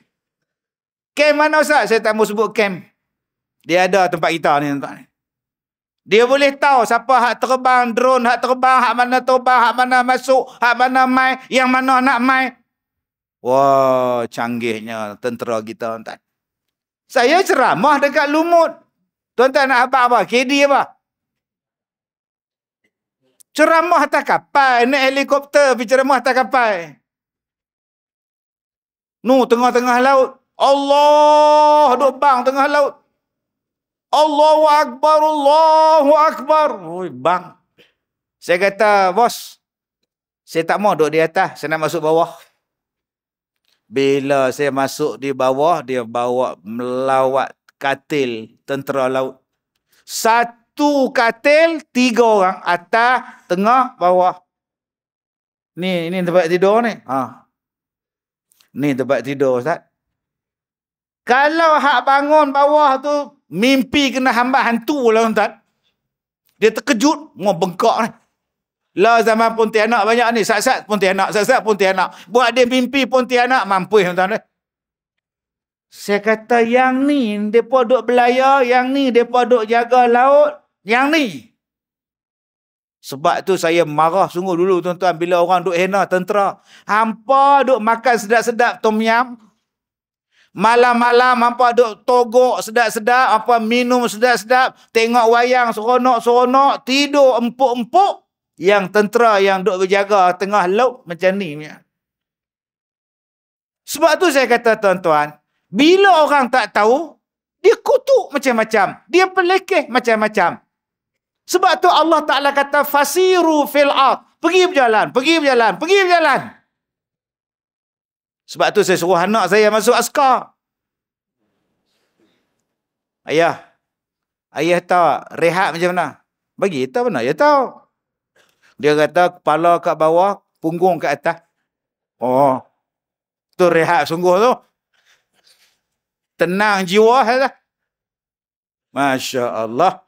Camp mana ustaz? Saya tak mau sebut camp. Dia ada tempat kita ni Ustaz. ni. Dia boleh tahu siapa hak terbang drone, hak terbang, hak mana terbang, hak mana masuk, hak mana mai, yang mana nak mai, Wah, canggihnya tentera kita, tuan Saya ceramah dekat lumut. Tuan-tuan nak apa-apa? KD apa? Ceramah atas kapal. Naik helikopter pergi ceramah atas kapal. Nu, tengah-tengah laut. Allah, duk bang tengah laut. Allahu Akbar, Allahu Akbar. Oi, bang. Saya kata, bos. Saya tak mau duduk di atas. Saya nak masuk bawah. Bila saya masuk di bawah, dia bawa melawat katil tentera laut. Satu katil, tiga orang. Atas, tengah, bawah. Ni, ni tempat tidur ni. Ha. Ni tempat tidur, Ustaz. Kalau hak bangun bawah tu, mimpi kena hamba hantu lah, Ustaz. Dia terkejut, mau bengkak ni. Lah zaman Pontianak banyak ni. Sat-sat Pontianak. Sat-sat Pontianak. Buat dia mimpi Pontianak. Mampus tuan-tuan. Saya kata yang ni. Mereka duduk belayar. Yang ni mereka duduk jaga laut. Yang ni. Sebab tu saya marah sungguh dulu tuan-tuan. Bila orang duduk hena tentera. Hampa duduk makan sedap-sedap tom yam. Malam-malam hampa duduk togok sedap-sedap. Hampa minum sedap-sedap. Tengok wayang seronok-seronok. Tidur empuk-empuk yang tentera yang duk berjaga tengah laut macam ni. Sebab tu saya kata tuan-tuan, bila orang tak tahu, dia kutuk macam-macam. Dia pelekeh macam-macam. Sebab tu Allah Ta'ala kata, Fasiru fil ard. Pergi berjalan, pergi berjalan, pergi berjalan. Sebab tu saya suruh anak saya masuk askar. Ayah. Ayah tahu rehat macam mana? Bagi tahu mana Ayah ya tahu. Dia kata kepala kat bawah, punggung kat atas. Oh. Tu rehat sungguh tu. Tenang jiwa lah. Masya Allah.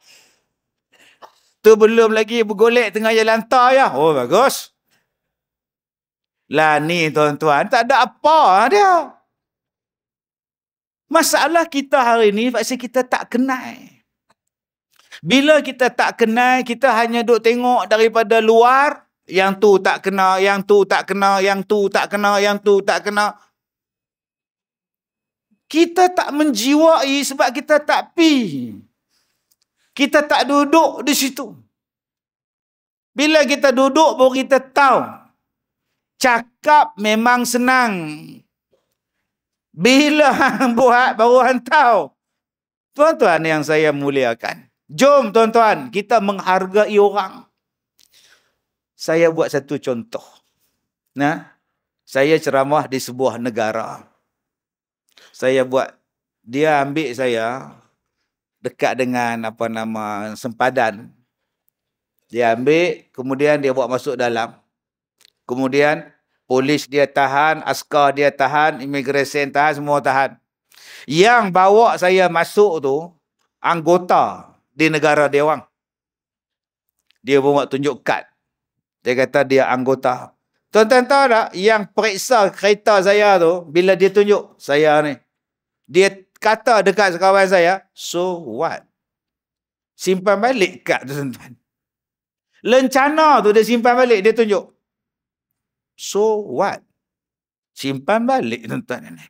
Tu belum lagi bergolek tengah jalan tar ya. Oh bagus. Lah ni tuan-tuan, tak ada apa dia. Masalah kita hari ni, faksa kita tak kenal. Bila kita tak kenal, kita hanya duk tengok daripada luar, yang tu tak kenal yang tu tak kenal yang tu tak kenal yang tu tak kenal Kita tak menjiwai sebab kita tak pi. Kita tak duduk di situ. Bila kita duduk baru kita tahu. Cakap memang senang. Bila buat baru hantau. Tuan-tuan yang saya muliakan. Jom tuan-tuan, kita menghargai orang. Saya buat satu contoh. Nah, saya ceramah di sebuah negara. Saya buat dia ambil saya dekat dengan apa nama sempadan. Dia ambil, kemudian dia buat masuk dalam. Kemudian polis dia tahan, askar dia tahan, imigresen tahan, semua tahan. Yang bawa saya masuk tu anggota di negara dia orang. Dia pun buat tunjuk kad. Dia kata dia anggota. Tuan-tuan tahu tak yang periksa kereta saya tu bila dia tunjuk saya ni. Dia kata dekat kawan saya, so what? Simpan balik kad tu tuan-tuan. Lencana tu dia simpan balik, dia tunjuk. So what? Simpan balik tuan-tuan ni.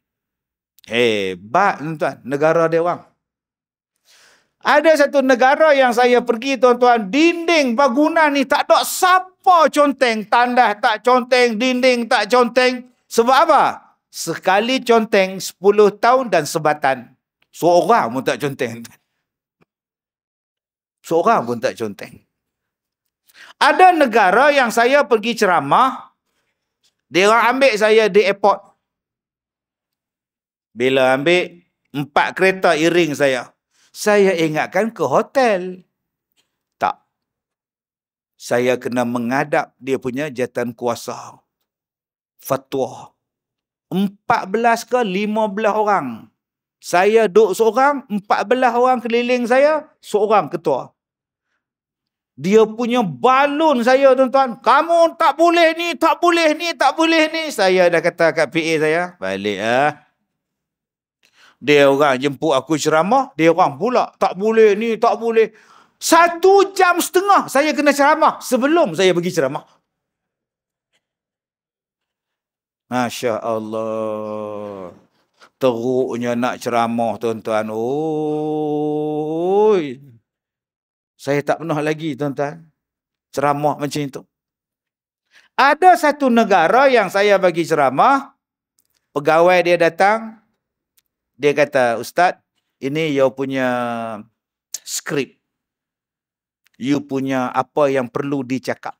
Hebat tuan-tuan, negara dia orang. Ada satu negara yang saya pergi tuan-tuan, dinding bangunan ni tak ada siapa conteng, tanda tak conteng, dinding tak conteng. Sebab apa? Sekali conteng 10 tahun dan sebatan. Seorang pun tak conteng. Seorang pun tak conteng. Ada negara yang saya pergi ceramah, dia ambil saya di airport. Bila ambil, empat kereta iring saya saya ingatkan ke hotel. Tak. Saya kena mengadap dia punya jatan kuasa. Fatwa. Empat belas ke lima belas orang. Saya duduk seorang, empat belah orang keliling saya, seorang ketua. Dia punya balon saya tuan-tuan. Kamu tak boleh ni, tak boleh ni, tak boleh ni. Saya dah kata kat PA saya. Balik lah. Ha? Dia orang jemput aku ceramah. Dia orang pula. Tak boleh ni, tak boleh. Satu jam setengah saya kena ceramah. Sebelum saya pergi ceramah. Masya Allah. Teruknya nak ceramah tuan-tuan. Saya tak pernah lagi tuan-tuan. Ceramah macam itu. Ada satu negara yang saya bagi ceramah. Pegawai dia datang. Dia kata, Ustaz, ini you punya skrip. You punya apa yang perlu dicakap.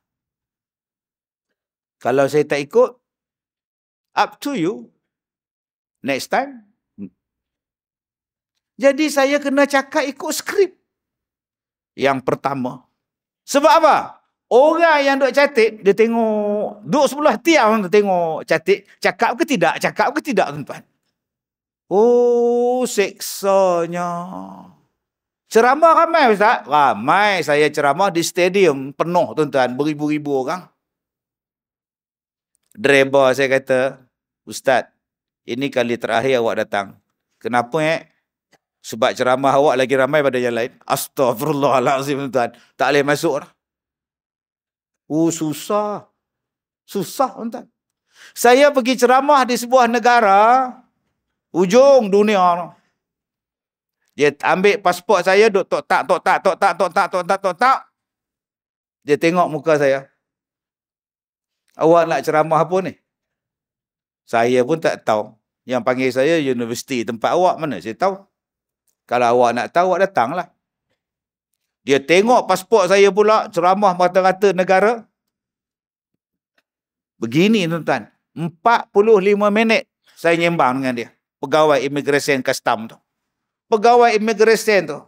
Kalau saya tak ikut, up to you. Next time. Jadi saya kena cakap ikut skrip. Yang pertama. Sebab apa? Orang yang duduk catik, dia tengok. duduk sebelah tiang, dia tengok catik. Cakap ke tidak? Cakap ke tidak, tuan-tuan? Oh, seksanya. Ceramah ramai Ustaz? Ramai saya ceramah di stadium penuh tuan-tuan, beribu-ribu orang. Driver saya kata, Ustaz, ini kali terakhir awak datang. Kenapa eh? Sebab ceramah awak lagi ramai pada yang lain. Astagfirullahalazim tuan-tuan. Tak boleh masuk lah. Oh, susah. Susah tuan-tuan. Saya pergi ceramah di sebuah negara, Ujung dunia. Dia ambil pasport saya, duk tok tak, tok tak, tok tak, tok tak, tok tak, tok tak. Dia tengok muka saya. Awak nak ceramah apa ni? Saya pun tak tahu. Yang panggil saya universiti tempat awak mana? Saya tahu. Kalau awak nak tahu, awak datanglah. Dia tengok pasport saya pula, ceramah mata-mata negara. Begini tuan-tuan. 45 minit saya nyembang dengan dia pegawai immigration custom tu. Pegawai immigration tu.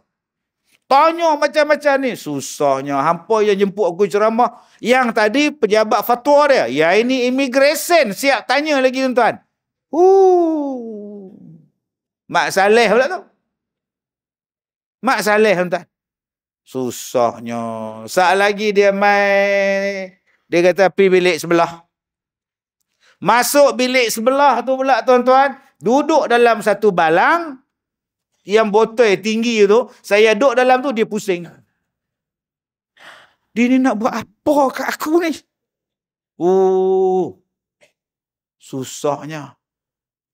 Tanya macam-macam ni. Susahnya. Hampa yang jemput aku ceramah. Yang tadi pejabat fatwa dia. Ya ini immigration. Siap tanya lagi tuan-tuan. Mak Saleh pula tu. Mak Saleh tuan-tuan. Susahnya. Saat lagi dia main. Dia kata pergi bilik sebelah. Masuk bilik sebelah tu pula tuan-tuan duduk dalam satu balang yang botol tinggi tu saya duduk dalam tu dia pusing dia ni nak buat apa kat aku ni oh susahnya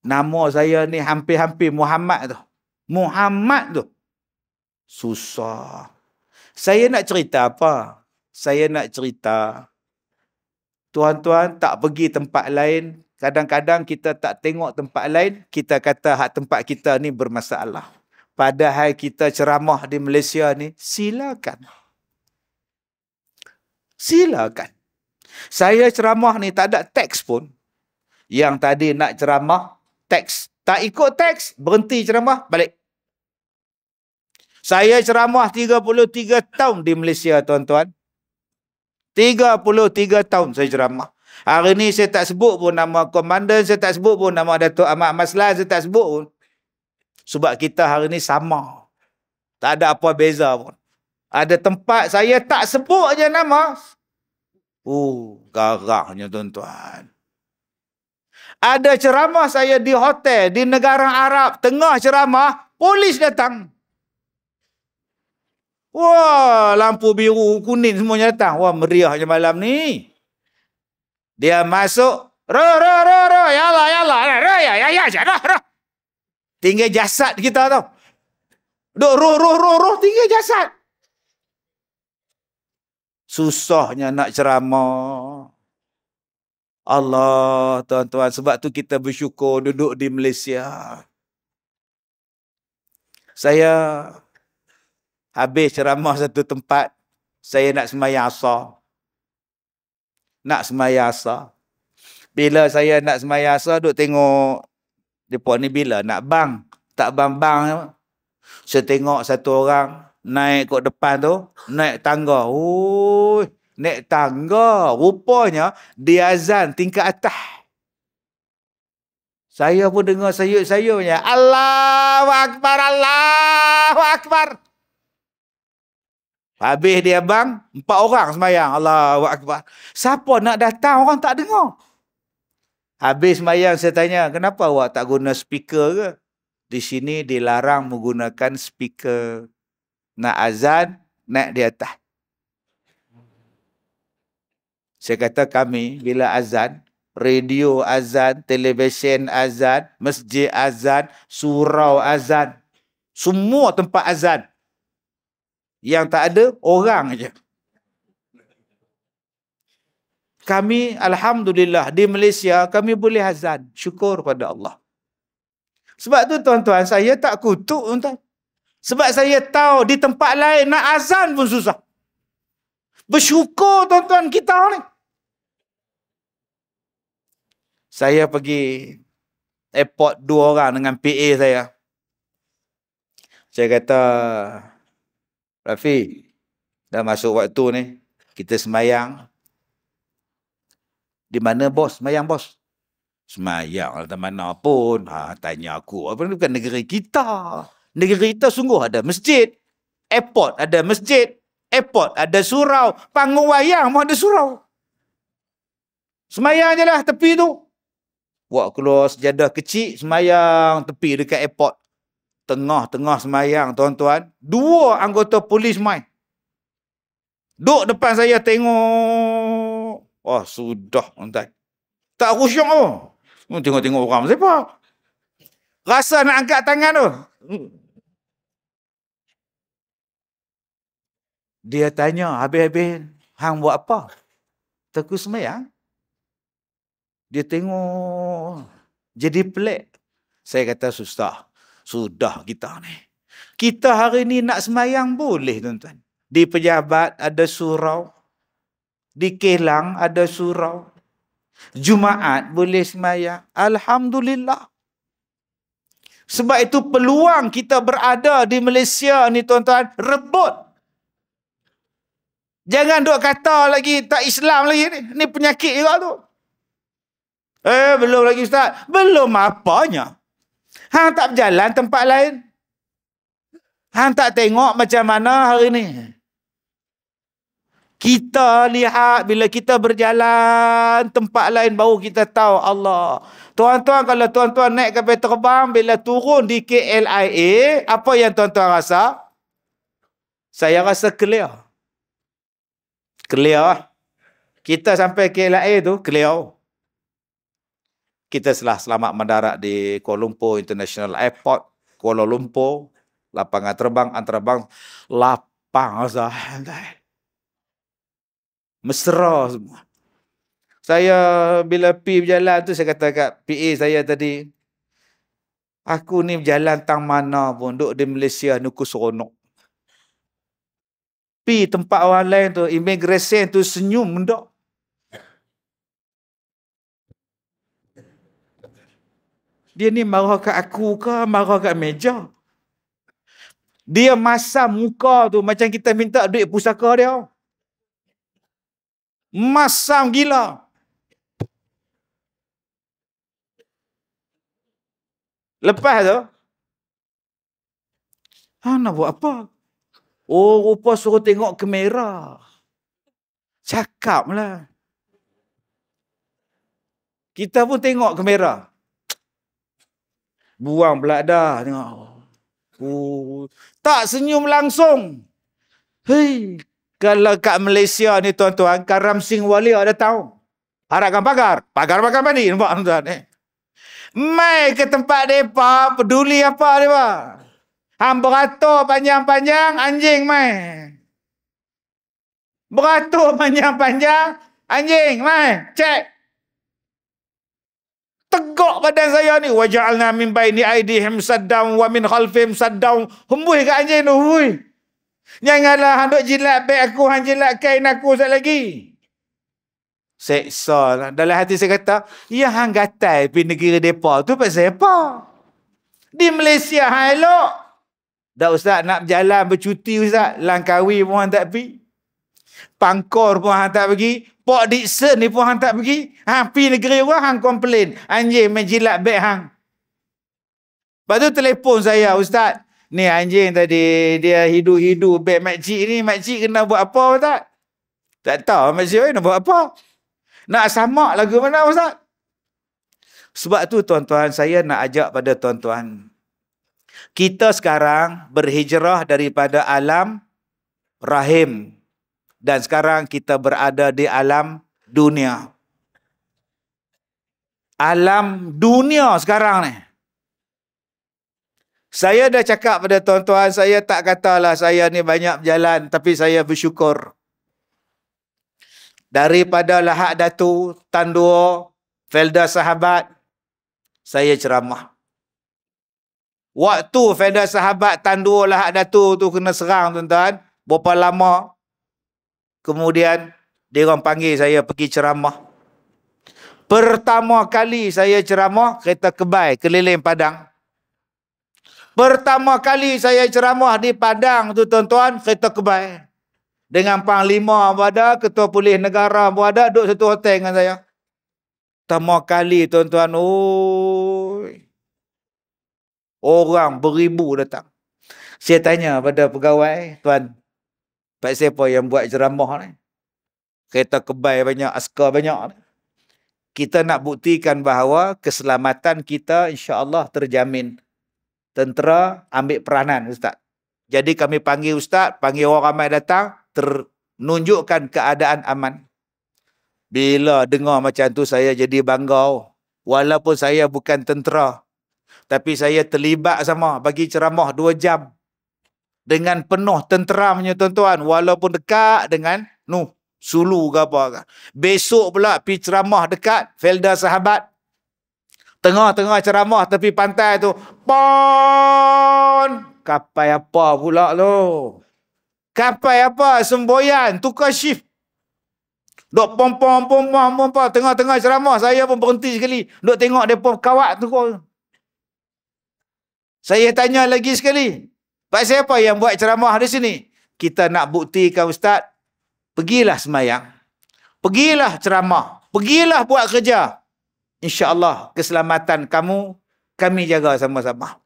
nama saya ni hampir-hampir Muhammad tu Muhammad tu susah saya nak cerita apa saya nak cerita Tuan-tuan tak pergi tempat lain, Kadang-kadang kita tak tengok tempat lain, kita kata hak tempat kita ni bermasalah. Padahal kita ceramah di Malaysia ni, silakan. Silakan. Saya ceramah ni tak ada teks pun. Yang tadi nak ceramah, teks. Tak ikut teks, berhenti ceramah, balik. Saya ceramah 33 tahun di Malaysia, tuan-tuan. 33 tahun saya ceramah. Hari ni saya tak sebut pun nama komandan, saya tak sebut pun nama Datuk Ahmad Maslan, saya tak sebut pun. Sebab kita hari ni sama. Tak ada apa beza pun. Ada tempat saya tak sebut je nama. Uh, garahnya tuan-tuan. Ada ceramah saya di hotel, di negara Arab. Tengah ceramah, polis datang. Wah, lampu biru, kuning semuanya datang. Wah, meriahnya malam ni. Dia masuk. Roh, roh, roh, roh. Ya Allah, ya Allah. Roh, ya, ya, ya. Roh, roh. Tinggi jasad kita tau. Duh, roh, roh, roh, roh. Tinggi jasad. Susahnya nak ceramah. Allah, tuan-tuan. Sebab tu kita bersyukur duduk di Malaysia. Saya habis ceramah satu tempat. Saya nak semayang asal nak semaya asa. Bila saya nak semaya asa, duk tengok mereka ni bila nak bang. Tak bang-bang. Saya tengok satu orang naik ke depan tu, naik tangga. Ui, naik tangga. Rupanya dia azan tingkat atas. Saya pun dengar sayut-sayutnya. Allahu Akbar, Allahu Akbar. Allahu Akbar. Habis dia bang, empat orang semayang. Allahu Akbar. Siapa nak datang orang tak dengar. Habis semayang saya tanya, kenapa awak tak guna speaker ke? Di sini dilarang menggunakan speaker. Nak azan, naik di atas. Saya kata kami bila azan, radio azan, televisyen azan, masjid azan, surau azan. Semua tempat azan yang tak ada orang aja. Kami alhamdulillah di Malaysia kami boleh azan, syukur pada Allah. Sebab tu tuan-tuan saya tak kutuk tuan. Sebab saya tahu di tempat lain nak azan pun susah. Bersyukur tuan-tuan kita ni. Saya pergi airport dua orang dengan PA saya. Saya kata, Rafi, dah masuk waktu ni. Kita semayang. Di mana bos? Semayang bos. Semayang lah mana pun. Ha, tanya aku. Apa ni bukan negeri kita. Negeri kita sungguh ada masjid. Airport ada masjid. Airport ada surau. Panggung wayang pun ada surau. Semayang je lah tepi tu. Buat keluar sejadah kecil. Semayang tepi dekat airport tengah-tengah semayang tuan-tuan, dua anggota polis main. Duk depan saya tengok. Wah, sudah tuan-tuan. Tak rusyuk pun. Hmm, tengok-tengok orang siapa. Rasa nak angkat tangan tu. Hmm. Dia tanya, habis-habis, hang buat apa? Teku semayang. Dia tengok. Jadi pelik. Saya kata, susah. Sudah kita ni. Kita hari ni nak semayang boleh tuan-tuan. Di pejabat ada surau. Di kelang ada surau. Jumaat boleh semayang. Alhamdulillah. Sebab itu peluang kita berada di Malaysia ni tuan-tuan, rebut. Jangan duk kata lagi tak Islam lagi ni. Ni penyakit juga tu. Eh, belum lagi Ustaz. Belum apanya. Hang tak berjalan tempat lain. Hang tak tengok macam mana hari ni. Kita lihat bila kita berjalan tempat lain baru kita tahu Allah. Tuan-tuan kalau tuan-tuan naik kapal terbang bila turun di KLIA, apa yang tuan-tuan rasa? Saya rasa clear. Clear. Kita sampai KLIA tu clear kita telah selamat mendarat di Kuala Lumpur International Airport, Kuala Lumpur, lapangan terbang antarabang lapang azah. Mesra semua. Saya bila pi berjalan tu saya kata kat PA saya tadi aku ni berjalan tang mana pun duk di Malaysia nuku seronok. Pi tempat orang lain tu immigration tu senyum ndak. Dia ni marah kat aku ke marah kat meja? Dia masam muka tu macam kita minta duit pusaka dia. Masam gila. Lepas tu, ha, nak buat apa? Oh, rupa suruh tengok kamera. Cakap lah. Kita pun tengok kamera. Buang pula dah. Tengok. Oh. Tak senyum langsung. Hei. Kalau kat Malaysia ni tuan-tuan. Karam Singh Walia ada tahu. Harapkan pagar. Pagar makan mandi. Nampak tuan-tuan eh. Mai ke tempat mereka. Peduli apa mereka. Ham beratur panjang-panjang. Anjing mai. Beratur panjang-panjang. Anjing mai. Cek tegak badan saya ni waja'alna min baini aidihim saddam wa min khalfihim saddam hembus ke anjing tu hui janganlah handuk jilat beg aku hang jilat kain aku sat lagi seksa lah dalam hati saya kata ya hang gatal pergi negeri depa tu pasal apa di Malaysia hang elok dah ustaz nak berjalan bercuti ustaz langkawi pun hang tak pergi pangkor pun hang tak pergi Pak Dixon ni pun hang tak pergi. Hang pergi negeri orang, hang komplain. Anjing menjilat beg hang. Lepas tu telefon saya, Ustaz. Ni anjing tadi, dia hidu-hidu beg makcik ni. Makcik kena buat apa, Ustaz? Tak tahu makcik ni nak buat apa. Nak samak lagu mana, Ustaz? Sebab tu, tuan-tuan, saya nak ajak pada tuan-tuan. Kita sekarang berhijrah daripada alam rahim dan sekarang kita berada di alam dunia. Alam dunia sekarang ni. Saya dah cakap pada tuan-tuan, saya tak katalah saya ni banyak berjalan tapi saya bersyukur. Daripada Lahak Datu, Tan Felda Sahabat, saya ceramah. Waktu Felda Sahabat, Tan Duo, Lahak Datu tu kena serang tuan-tuan, berapa lama Kemudian dia orang panggil saya pergi ceramah. Pertama kali saya ceramah kereta kebai keliling Padang. Pertama kali saya ceramah di Padang tu tuan-tuan kereta kebai. Dengan Panglima berada, Ketua Polis Negara berada, duduk satu hotel dengan saya. Pertama kali tuan-tuan, oh, orang beribu datang. Saya tanya pada pegawai, tuan, Pak siapa yang buat ceramah ni? Kereta kebai banyak, askar banyak. Kita nak buktikan bahawa keselamatan kita insya-Allah terjamin. Tentera ambil peranan ustaz. Jadi kami panggil ustaz, panggil orang ramai datang, menunjukkan keadaan aman. Bila dengar macam tu saya jadi bangga. Walaupun saya bukan tentera. Tapi saya terlibat sama bagi ceramah dua jam dengan penuh tenteramnya tuan-tuan walaupun dekat dengan nu Sulu ke apa ke. Besok pula pi ceramah dekat Felda sahabat. Tengah-tengah ceramah tepi pantai tu. Pon! Kapai apa pula tu? Kapai apa? Semboyan. Tukar shift. Duk pom-pom-pom-pom-pom. Tengah-tengah ceramah. Saya pun berhenti sekali. Duk tengok dia pun kawat tu. Saya tanya lagi sekali. Pak siapa yang buat ceramah di sini? Kita nak buktikan Ustaz. Pergilah semayang. Pergilah ceramah. Pergilah buat kerja. Insya Allah keselamatan kamu, kami jaga sama-sama.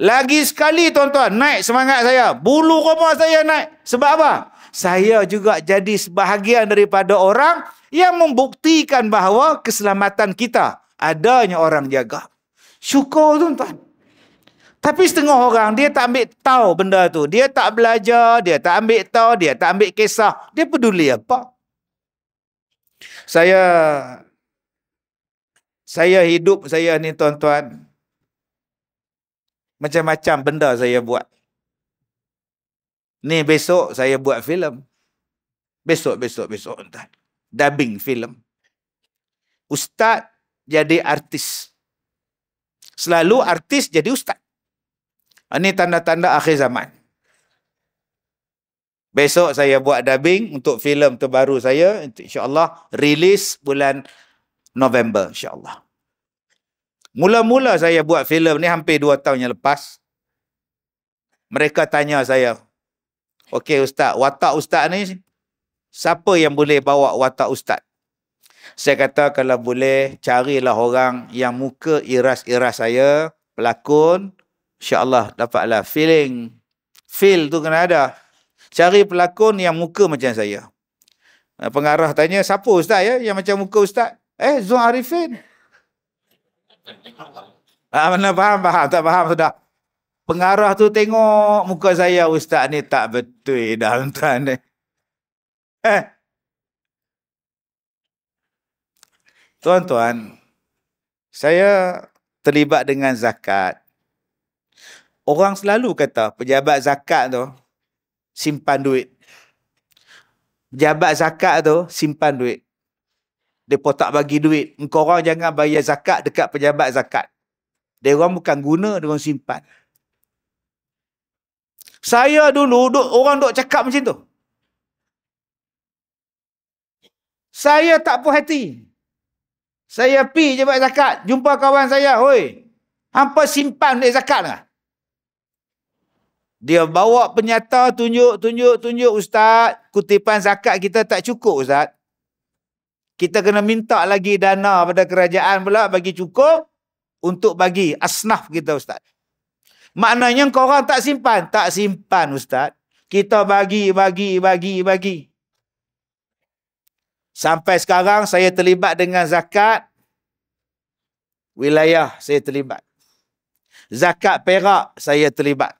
Lagi sekali tuan-tuan, naik semangat saya. Bulu rumah saya naik. Sebab apa? Saya juga jadi sebahagian daripada orang yang membuktikan bahawa keselamatan kita adanya orang jaga. Syukur tuan-tuan. Tapi setengah orang dia tak ambil tahu benda tu. Dia tak belajar, dia tak ambil tahu, dia tak ambil kisah. Dia peduli apa? Saya saya hidup saya ni tuan-tuan. Macam-macam benda saya buat. Ni besok saya buat filem. Besok besok besok entah. Dubbing filem. Ustaz jadi artis. Selalu artis jadi ustaz. Ini ah, tanda-tanda akhir zaman. Besok saya buat dubbing untuk filem terbaru saya. InsyaAllah rilis bulan November insyaAllah. Mula-mula saya buat filem ni hampir dua tahun yang lepas. Mereka tanya saya. Okey ustaz, watak ustaz ni siapa yang boleh bawa watak ustaz? Saya kata kalau boleh carilah orang yang muka iras-iras saya, pelakon, InsyaAllah dapatlah feeling. Feel tu kena ada. Cari pelakon yang muka macam saya. Eh, pengarah tanya, siapa ustaz ya? Yang macam muka ustaz? Eh, Zul Arifin. Ah, mana faham, faham. Tak faham, sudah. Pengarah tu tengok muka saya ustaz ni tak betul dah tuan ni. Eh. Tuan-tuan, saya terlibat dengan zakat orang selalu kata pejabat zakat tu simpan duit. Pejabat zakat tu simpan duit. Depa tak bagi duit. Engkau orang jangan bayar zakat dekat pejabat zakat. Dia orang bukan guna, dia orang simpan. Saya dulu duk, orang duk cakap macam tu. Saya tak puas hati. Saya pi jabat zakat, jumpa kawan saya, "Hoi, hampa simpan duit zakat lah. Dia bawa penyata tunjuk, tunjuk, tunjuk ustaz. Kutipan zakat kita tak cukup ustaz. Kita kena minta lagi dana pada kerajaan pula bagi cukup. Untuk bagi asnaf kita ustaz. Maknanya korang tak simpan. Tak simpan ustaz. Kita bagi, bagi, bagi, bagi. Sampai sekarang saya terlibat dengan zakat. Wilayah saya terlibat. Zakat perak saya terlibat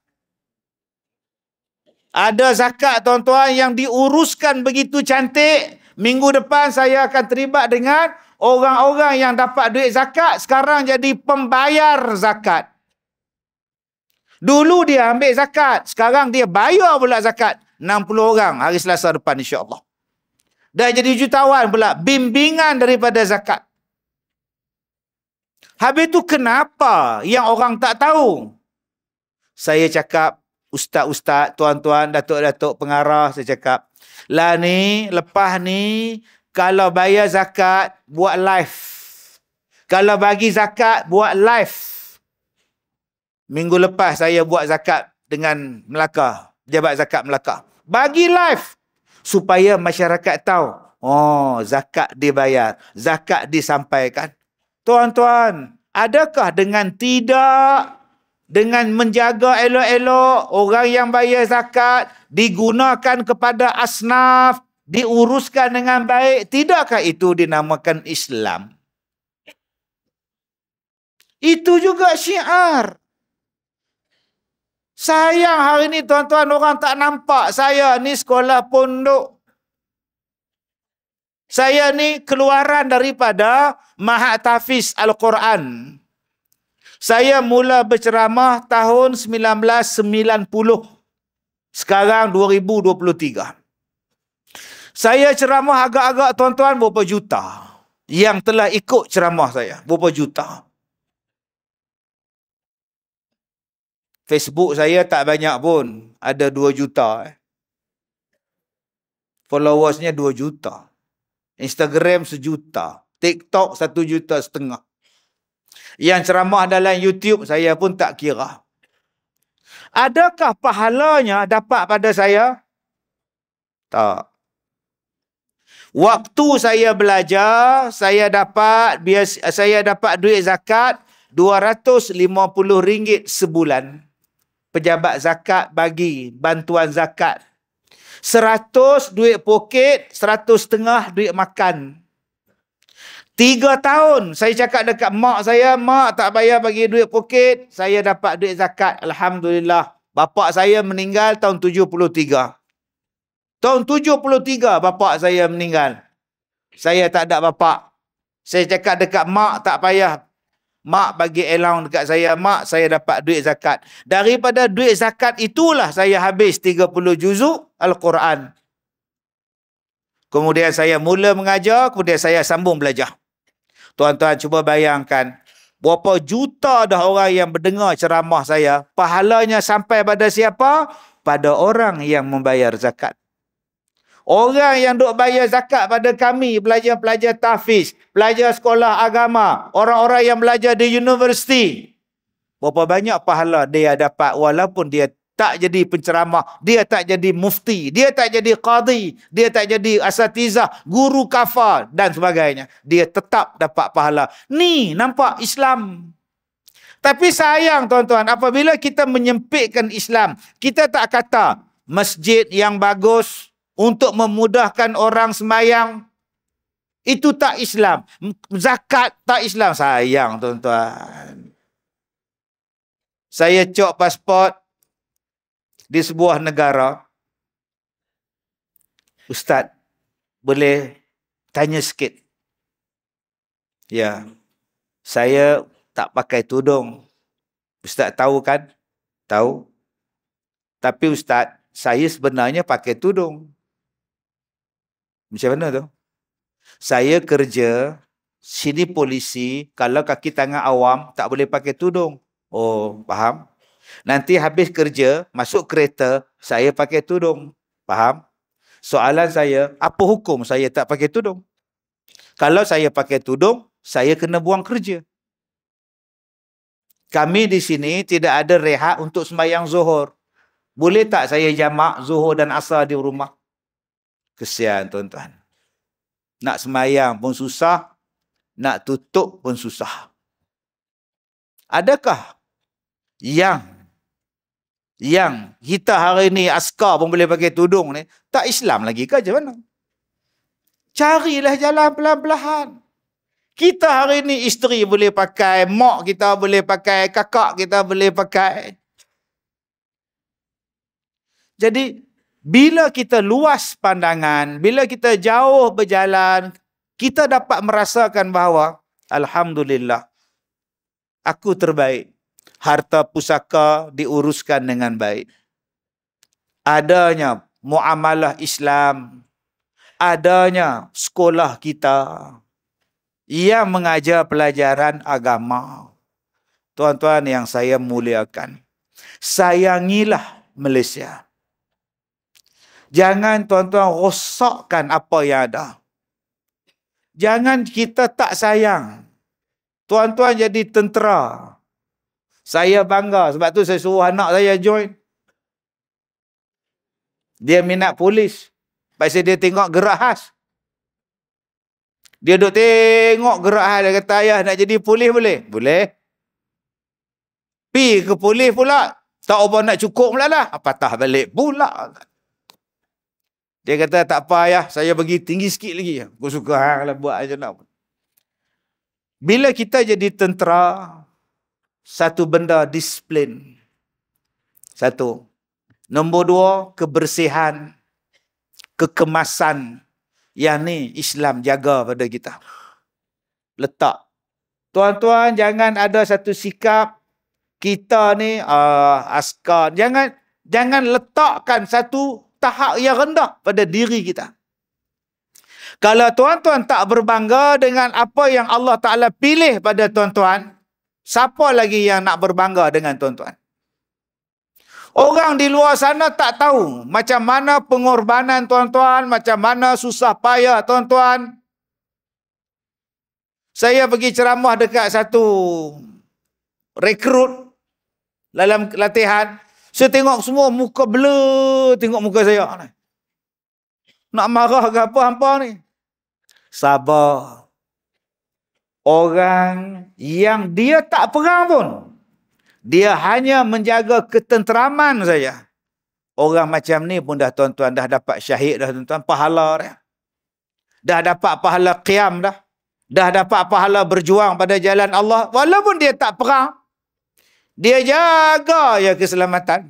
ada zakat tuan-tuan yang diuruskan begitu cantik. Minggu depan saya akan terlibat dengan orang-orang yang dapat duit zakat sekarang jadi pembayar zakat. Dulu dia ambil zakat, sekarang dia bayar pula zakat 60 orang hari Selasa depan insya-Allah. Dah jadi jutawan pula bimbingan daripada zakat. Habis itu kenapa yang orang tak tahu? Saya cakap ustaz-ustaz, tuan-tuan, datuk-datuk pengarah saya cakap. Lah ni, lepas ni, kalau bayar zakat, buat live. Kalau bagi zakat, buat live. Minggu lepas saya buat zakat dengan Melaka. Jabat Zakat Melaka. Bagi live. Supaya masyarakat tahu. Oh, zakat dibayar. Zakat disampaikan. Tuan-tuan, adakah dengan tidak dengan menjaga elok-elok orang yang bayar zakat digunakan kepada asnaf diuruskan dengan baik tidakkah itu dinamakan Islam itu juga syiar sayang hari ini tuan-tuan orang tak nampak saya ni sekolah pondok saya ni keluaran daripada Mahat Tafiz Al-Quran saya mula berceramah tahun 1990. Sekarang 2023. Saya ceramah agak-agak tuan-tuan berapa juta yang telah ikut ceramah saya. Berapa juta. Facebook saya tak banyak pun. Ada 2 juta. Eh. Followersnya 2 juta. Instagram sejuta. TikTok satu juta setengah. Yang ceramah dalam YouTube saya pun tak kira. Adakah pahalanya dapat pada saya? Tak. Waktu saya belajar, saya dapat biasa, saya dapat duit zakat RM250 sebulan. Pejabat zakat bagi bantuan zakat. 100 duit poket, 100 setengah duit makan Tiga tahun saya cakap dekat mak saya, mak tak payah bagi duit poket, saya dapat duit zakat. Alhamdulillah. bapa saya meninggal tahun 73. Tahun 73 bapa saya meninggal. Saya tak ada bapa. Saya cakap dekat mak tak payah. Mak bagi allowance dekat saya. Mak saya dapat duit zakat. Daripada duit zakat itulah saya habis 30 juzuk Al-Quran. Kemudian saya mula mengajar. Kemudian saya sambung belajar. Tuan-tuan cuba bayangkan berapa juta dah orang yang mendengar ceramah saya, pahalanya sampai pada siapa? Pada orang yang membayar zakat. Orang yang duk bayar zakat pada kami, pelajar-pelajar tahfiz, pelajar sekolah agama, orang-orang yang belajar di universiti. Berapa banyak pahala dia dapat walaupun dia tak jadi penceramah, dia tak jadi mufti, dia tak jadi qadi, dia tak jadi asatiza, guru kafal dan sebagainya. Dia tetap dapat pahala. Ni nampak Islam. Tapi sayang tuan-tuan, apabila kita menyempitkan Islam, kita tak kata masjid yang bagus untuk memudahkan orang semayang, itu tak Islam. Zakat tak Islam. Sayang tuan-tuan. Saya cok pasport, di sebuah negara ustaz boleh tanya sikit ya saya tak pakai tudung ustaz tahu kan tahu tapi ustaz saya sebenarnya pakai tudung macam mana tu saya kerja sini polisi kalau kaki tangan awam tak boleh pakai tudung oh faham Nanti habis kerja, masuk kereta, saya pakai tudung. Faham? Soalan saya, apa hukum saya tak pakai tudung? Kalau saya pakai tudung, saya kena buang kerja. Kami di sini tidak ada rehat untuk sembahyang zuhur. Boleh tak saya jamak zuhur dan asar di rumah? Kesian tuan-tuan. Nak sembahyang pun susah, nak tutup pun susah. Adakah yang yang kita hari ni askar pun boleh pakai tudung ni tak Islam lagi ke macam mana carilah jalan pelan-pelan kita hari ni isteri boleh pakai mak kita boleh pakai kakak kita boleh pakai jadi bila kita luas pandangan bila kita jauh berjalan kita dapat merasakan bahawa alhamdulillah aku terbaik harta pusaka diuruskan dengan baik. Adanya muamalah Islam, adanya sekolah kita yang mengajar pelajaran agama. Tuan-tuan yang saya muliakan, sayangilah Malaysia. Jangan tuan-tuan rosakkan apa yang ada. Jangan kita tak sayang. Tuan-tuan jadi tentera. Saya bangga sebab tu saya suruh anak saya join. Dia minat polis. Pasal dia tengok gerak khas. Dia duduk tengok gerak khas. Dia kata, ayah nak jadi polis boleh? Boleh. Pi ke polis pula. Tak apa nak cukup pula lah. Ah, patah balik pula. Dia kata, tak apa ayah. Saya bagi tinggi sikit lagi. Aku suka lah buat macam mana. Bila kita jadi tentera, satu benda disiplin. Satu. Nombor dua, kebersihan, kekemasan. Yang ni Islam jaga pada kita. Letak. Tuan-tuan, jangan ada satu sikap kita ni uh, askar. Jangan jangan letakkan satu tahap yang rendah pada diri kita. Kalau tuan-tuan tak berbangga dengan apa yang Allah Ta'ala pilih pada tuan-tuan, Siapa lagi yang nak berbangga dengan tuan-tuan? Orang di luar sana tak tahu macam mana pengorbanan tuan-tuan, macam mana susah payah tuan-tuan. Saya pergi ceramah dekat satu rekrut dalam latihan. Saya tengok semua muka blur tengok muka saya. Nak marah ke apa hampa ni? Sabar orang yang dia tak perang pun. Dia hanya menjaga ketenteraman saja. Orang macam ni pun dah tuan-tuan dah dapat syahid dah tuan-tuan pahala dia. Dah dapat pahala qiyam dah. Dah dapat pahala berjuang pada jalan Allah walaupun dia tak perang. Dia jaga ya keselamatan.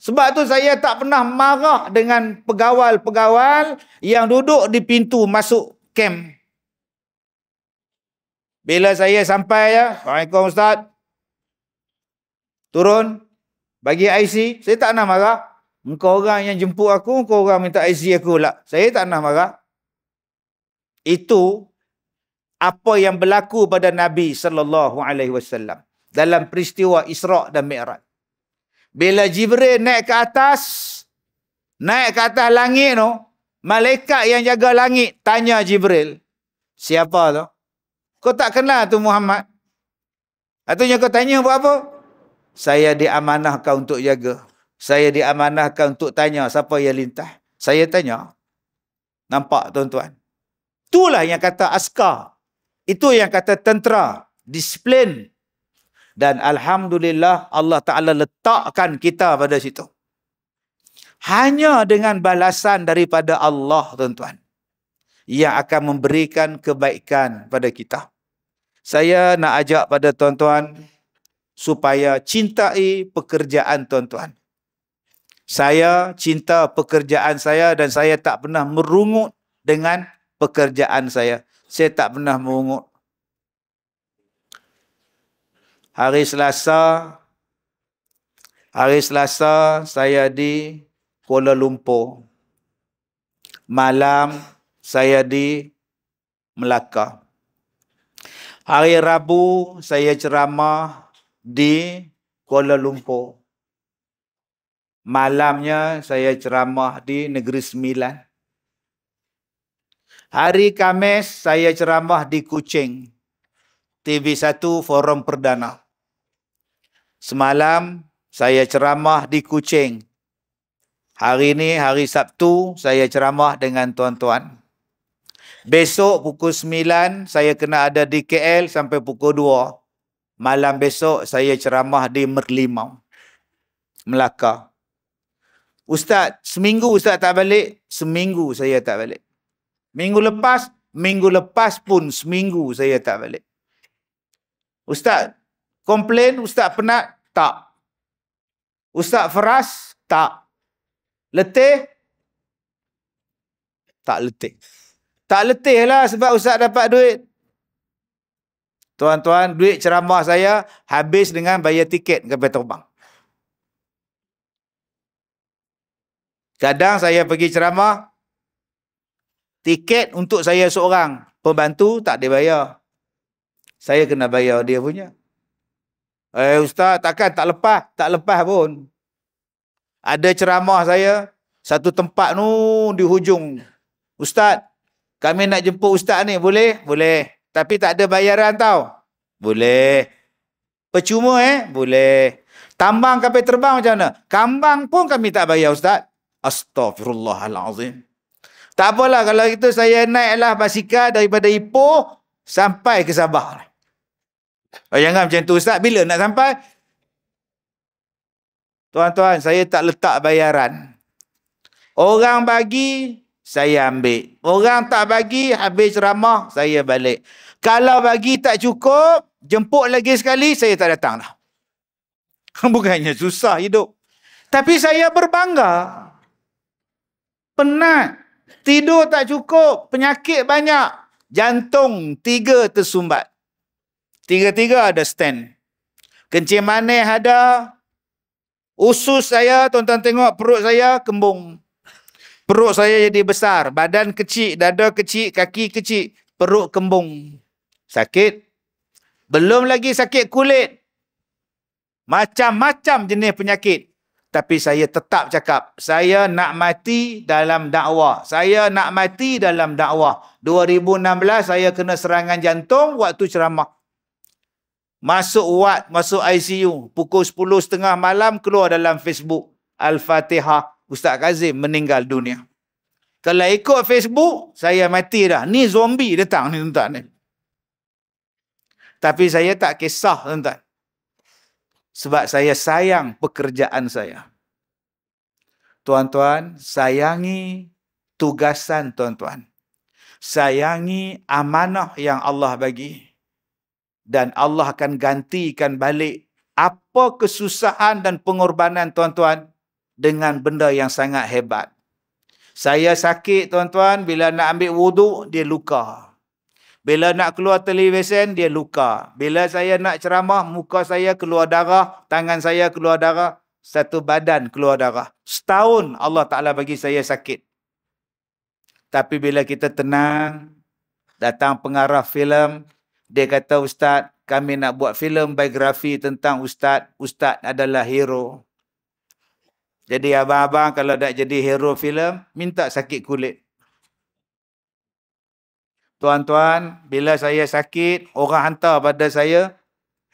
Sebab tu saya tak pernah marah dengan pegawal-pegawal yang duduk di pintu masuk kem bila saya sampai ya, Assalamualaikum Ustaz. Turun. Bagi IC. Saya tak nak marah. Engkau orang yang jemput aku, engkau orang minta IC aku pula. Saya tak nak marah. Itu apa yang berlaku pada Nabi sallallahu alaihi wasallam dalam peristiwa Isra' dan Mi'raj. Bila Jibril naik ke atas, naik ke atas langit tu, malaikat yang jaga langit tanya Jibril, siapa tu? Kau tak kenal tu Muhammad. Atunya kau tanya buat apa? Saya diamanahkan untuk jaga. Saya diamanahkan untuk tanya siapa yang lintah. Saya tanya. Nampak tuan-tuan? Itulah yang kata askar. Itu yang kata tentera. Disiplin. Dan Alhamdulillah Allah Ta'ala letakkan kita pada situ. Hanya dengan balasan daripada Allah tuan-tuan. Yang akan memberikan kebaikan pada kita saya nak ajak pada tuan-tuan supaya cintai pekerjaan tuan-tuan. Saya cinta pekerjaan saya dan saya tak pernah merungut dengan pekerjaan saya. Saya tak pernah merungut. Hari Selasa, hari Selasa saya di Kuala Lumpur. Malam saya di Melaka. Hari Rabu saya ceramah di Kuala Lumpur. Malamnya saya ceramah di Negeri Sembilan. Hari Kamis saya ceramah di Kuching. TV1 Forum Perdana. Semalam saya ceramah di Kuching. Hari ini hari Sabtu saya ceramah dengan tuan-tuan. Besok pukul 9 saya kena ada di KL sampai pukul 2. Malam besok saya ceramah di Merlimau. Melaka. Ustaz, seminggu ustaz tak balik, seminggu saya tak balik. Minggu lepas, minggu lepas pun seminggu saya tak balik. Ustaz, komplain ustaz penat? Tak. Ustaz feras? Tak. Letih? Tak letih. Tak letih lah sebab ustaz dapat duit. Tuan-tuan, duit ceramah saya habis dengan bayar tiket ke Petrobang. Kadang saya pergi ceramah, tiket untuk saya seorang pembantu tak dibayar. Saya kena bayar dia punya. Eh ustaz, takkan tak lepas? Tak lepas pun. Ada ceramah saya, satu tempat tu di hujung. Ustaz, kami nak jemput ustaz ni, boleh? Boleh. Tapi tak ada bayaran tau. Boleh. Percuma eh? Boleh. Tambang kapal terbang macam mana? Kambang pun kami tak bayar ustaz. Astaghfirullahalazim. Tak apalah kalau itu saya naiklah basikal daripada Ipoh sampai ke Sabah. Oh, jangan macam tu ustaz. Bila nak sampai? Tuan-tuan, saya tak letak bayaran. Orang bagi saya ambil. Orang tak bagi, habis ramah, saya balik. Kalau bagi tak cukup, jemput lagi sekali, saya tak datang dah. Bukannya susah hidup. Tapi saya berbangga. Penat. Tidur tak cukup. Penyakit banyak. Jantung tiga tersumbat. Tiga-tiga ada stand. Kencing manis ada. Usus saya, tuan-tuan tengok perut saya, kembung. Perut saya jadi besar, badan kecil, dada kecil, kaki kecil, perut kembung. Sakit. Belum lagi sakit kulit. Macam-macam jenis penyakit. Tapi saya tetap cakap, saya nak mati dalam dakwah. Saya nak mati dalam dakwah. 2016 saya kena serangan jantung waktu ceramah. Masuk ward, masuk ICU. Pukul 10.30 malam keluar dalam Facebook. Al-Fatihah. Ustaz Kazim meninggal dunia. Kalau ikut Facebook, saya mati dah. Ni zombie datang ni tuan-tuan ni. Tapi saya tak kisah tuan-tuan. Sebab saya sayang pekerjaan saya. Tuan-tuan, sayangi tugasan tuan-tuan. Sayangi amanah yang Allah bagi. Dan Allah akan gantikan balik apa kesusahan dan pengorbanan tuan-tuan dengan benda yang sangat hebat. Saya sakit tuan-tuan bila nak ambil wudhu dia luka. Bila nak keluar televisyen dia luka. Bila saya nak ceramah muka saya keluar darah, tangan saya keluar darah, satu badan keluar darah. Setahun Allah Taala bagi saya sakit. Tapi bila kita tenang, datang pengarah filem, dia kata ustaz, kami nak buat filem biografi tentang ustaz. Ustaz adalah hero. Jadi abang-abang kalau nak jadi hero filem, minta sakit kulit. Tuan-tuan, bila saya sakit, orang hantar pada saya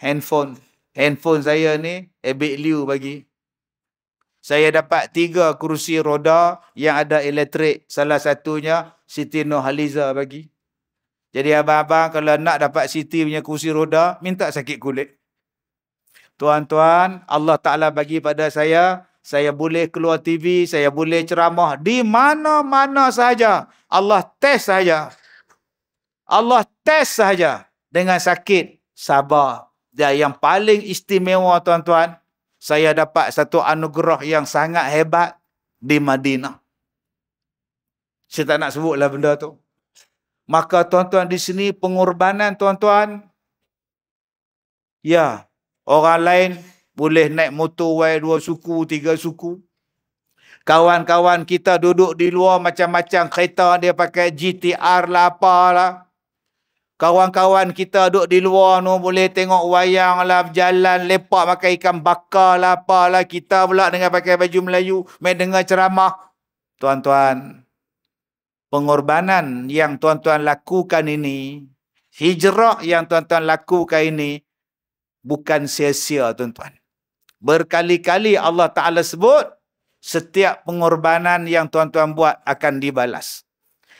handphone. Handphone saya ni, Abid Liu bagi. Saya dapat tiga kerusi roda yang ada elektrik. Salah satunya, Siti Haliza bagi. Jadi abang-abang kalau nak dapat Siti punya kerusi roda, minta sakit kulit. Tuan-tuan, Allah Ta'ala bagi pada saya saya boleh keluar TV, saya boleh ceramah di mana-mana saja. Allah test saja, Allah test saja dengan sakit sabar. Dan yang paling istimewa tuan-tuan, saya dapat satu anugerah yang sangat hebat di Madinah. Saya tak nak sebutlah benda tu. Maka tuan-tuan di sini pengorbanan tuan-tuan. Ya, orang lain boleh naik motor wai dua suku, tiga suku. Kawan-kawan kita duduk di luar macam-macam kereta dia pakai GTR lah apa lah. Kawan-kawan kita duduk di luar ni boleh tengok wayang lah, jalan lepak pakai ikan bakar lah apa lah. Kita pula dengan pakai baju Melayu, main dengar ceramah. Tuan-tuan, pengorbanan yang tuan-tuan lakukan ini, hijrah yang tuan-tuan lakukan ini, bukan sia-sia tuan-tuan. Berkali-kali Allah Ta'ala sebut, setiap pengorbanan yang tuan-tuan buat akan dibalas.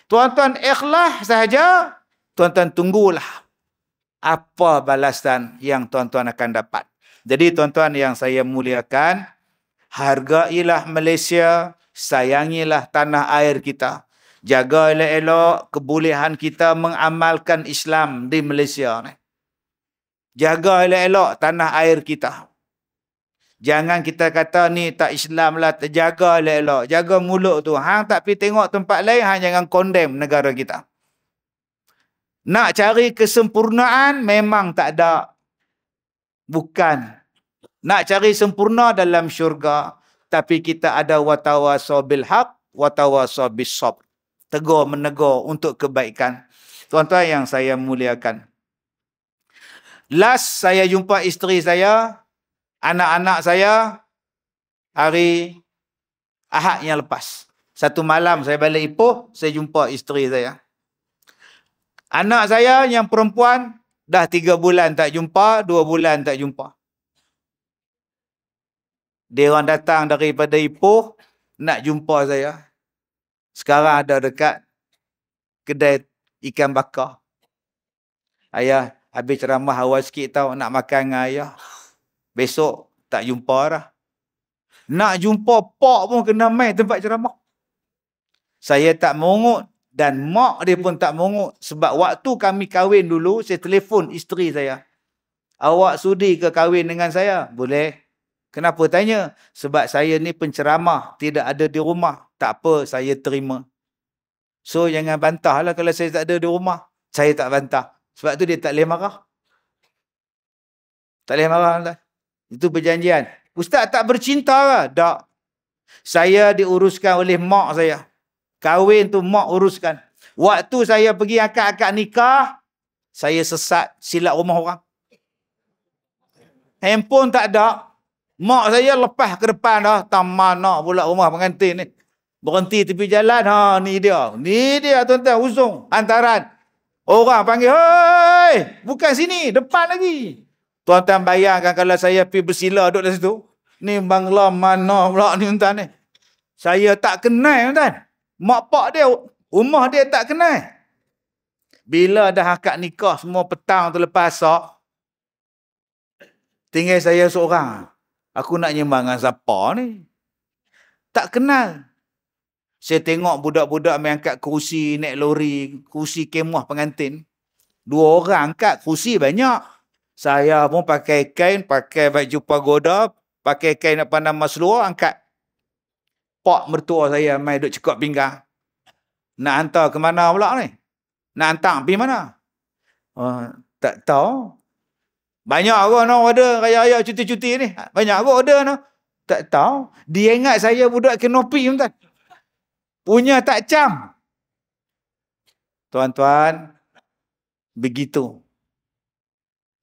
Tuan-tuan ikhlas sahaja, tuan-tuan tunggulah apa balasan yang tuan-tuan akan dapat. Jadi tuan-tuan yang saya muliakan, hargailah Malaysia, sayangilah tanah air kita. Jaga elok-elok kebolehan kita mengamalkan Islam di Malaysia. Jaga elok-elok tanah air kita. Jangan kita kata ni tak Islam lah jaga elok Jaga mulut tu. Hang tak pergi tengok tempat lain, hang jangan condemn negara kita. Nak cari kesempurnaan memang tak ada. Bukan. Nak cari sempurna dalam syurga. Tapi kita ada watawasa bilhaq, watawasa bisob. Tegur menegur untuk kebaikan. Tuan-tuan yang saya muliakan. Last saya jumpa isteri saya anak-anak saya hari Ahad yang lepas. Satu malam saya balik Ipoh, saya jumpa isteri saya. Anak saya yang perempuan dah tiga bulan tak jumpa, dua bulan tak jumpa. Dia orang datang daripada Ipoh nak jumpa saya. Sekarang ada dekat kedai ikan bakar. Ayah habis ramah awal sikit tau nak makan dengan ayah. Besok tak jumpa dah. Nak jumpa pak pun kena main tempat ceramah. Saya tak mengungut dan mak dia pun tak mengungut. Sebab waktu kami kahwin dulu, saya telefon isteri saya. Awak sudi ke kahwin dengan saya? Boleh. Kenapa tanya? Sebab saya ni penceramah. Tidak ada di rumah. Tak apa, saya terima. So, jangan bantah lah kalau saya tak ada di rumah. Saya tak bantah. Sebab tu dia tak boleh marah. Tak boleh marah. Tak? Itu perjanjian. Ustaz tak bercinta lah Tak. Saya diuruskan oleh mak saya. Kahwin tu mak uruskan. Waktu saya pergi akad-akad nikah, saya sesat silap rumah orang. Handphone tak ada. Mak saya lepas ke depan dah. Tamah nak pula rumah pengantin ni. Berhenti tepi jalan. Ha, ni dia. Ni dia tuan-tuan. Usung. Hantaran. Orang panggil. Hei. Bukan sini. Depan lagi. Tuan-tuan bayangkan kalau saya pi bersila duduk di situ. Ni bangla mana pula ni tuan ni. Saya tak kenal tuan. Mak pak dia, rumah dia tak kenal. Bila dah akad nikah semua petang tu lepas sok. Tinggal saya seorang. Aku nak nyembang dengan siapa ni? Tak kenal. Saya tengok budak-budak main angkat kerusi naik lori, kerusi kemah pengantin. Dua orang angkat, kerusi banyak saya pun pakai kain, pakai baju pagoda, pakai kain apa nama seluar, angkat. Pak mertua saya main duduk cekok pinggang. Nak hantar ke mana pula ni? Nak hantar pergi mana? Uh, tak tahu. Banyak orang nak no, order raya-raya cuti-cuti ni. Banyak orang ada nak. No. Tak tahu. Dia ingat saya budak kenopi pun Punya tak cam. Tuan-tuan, begitu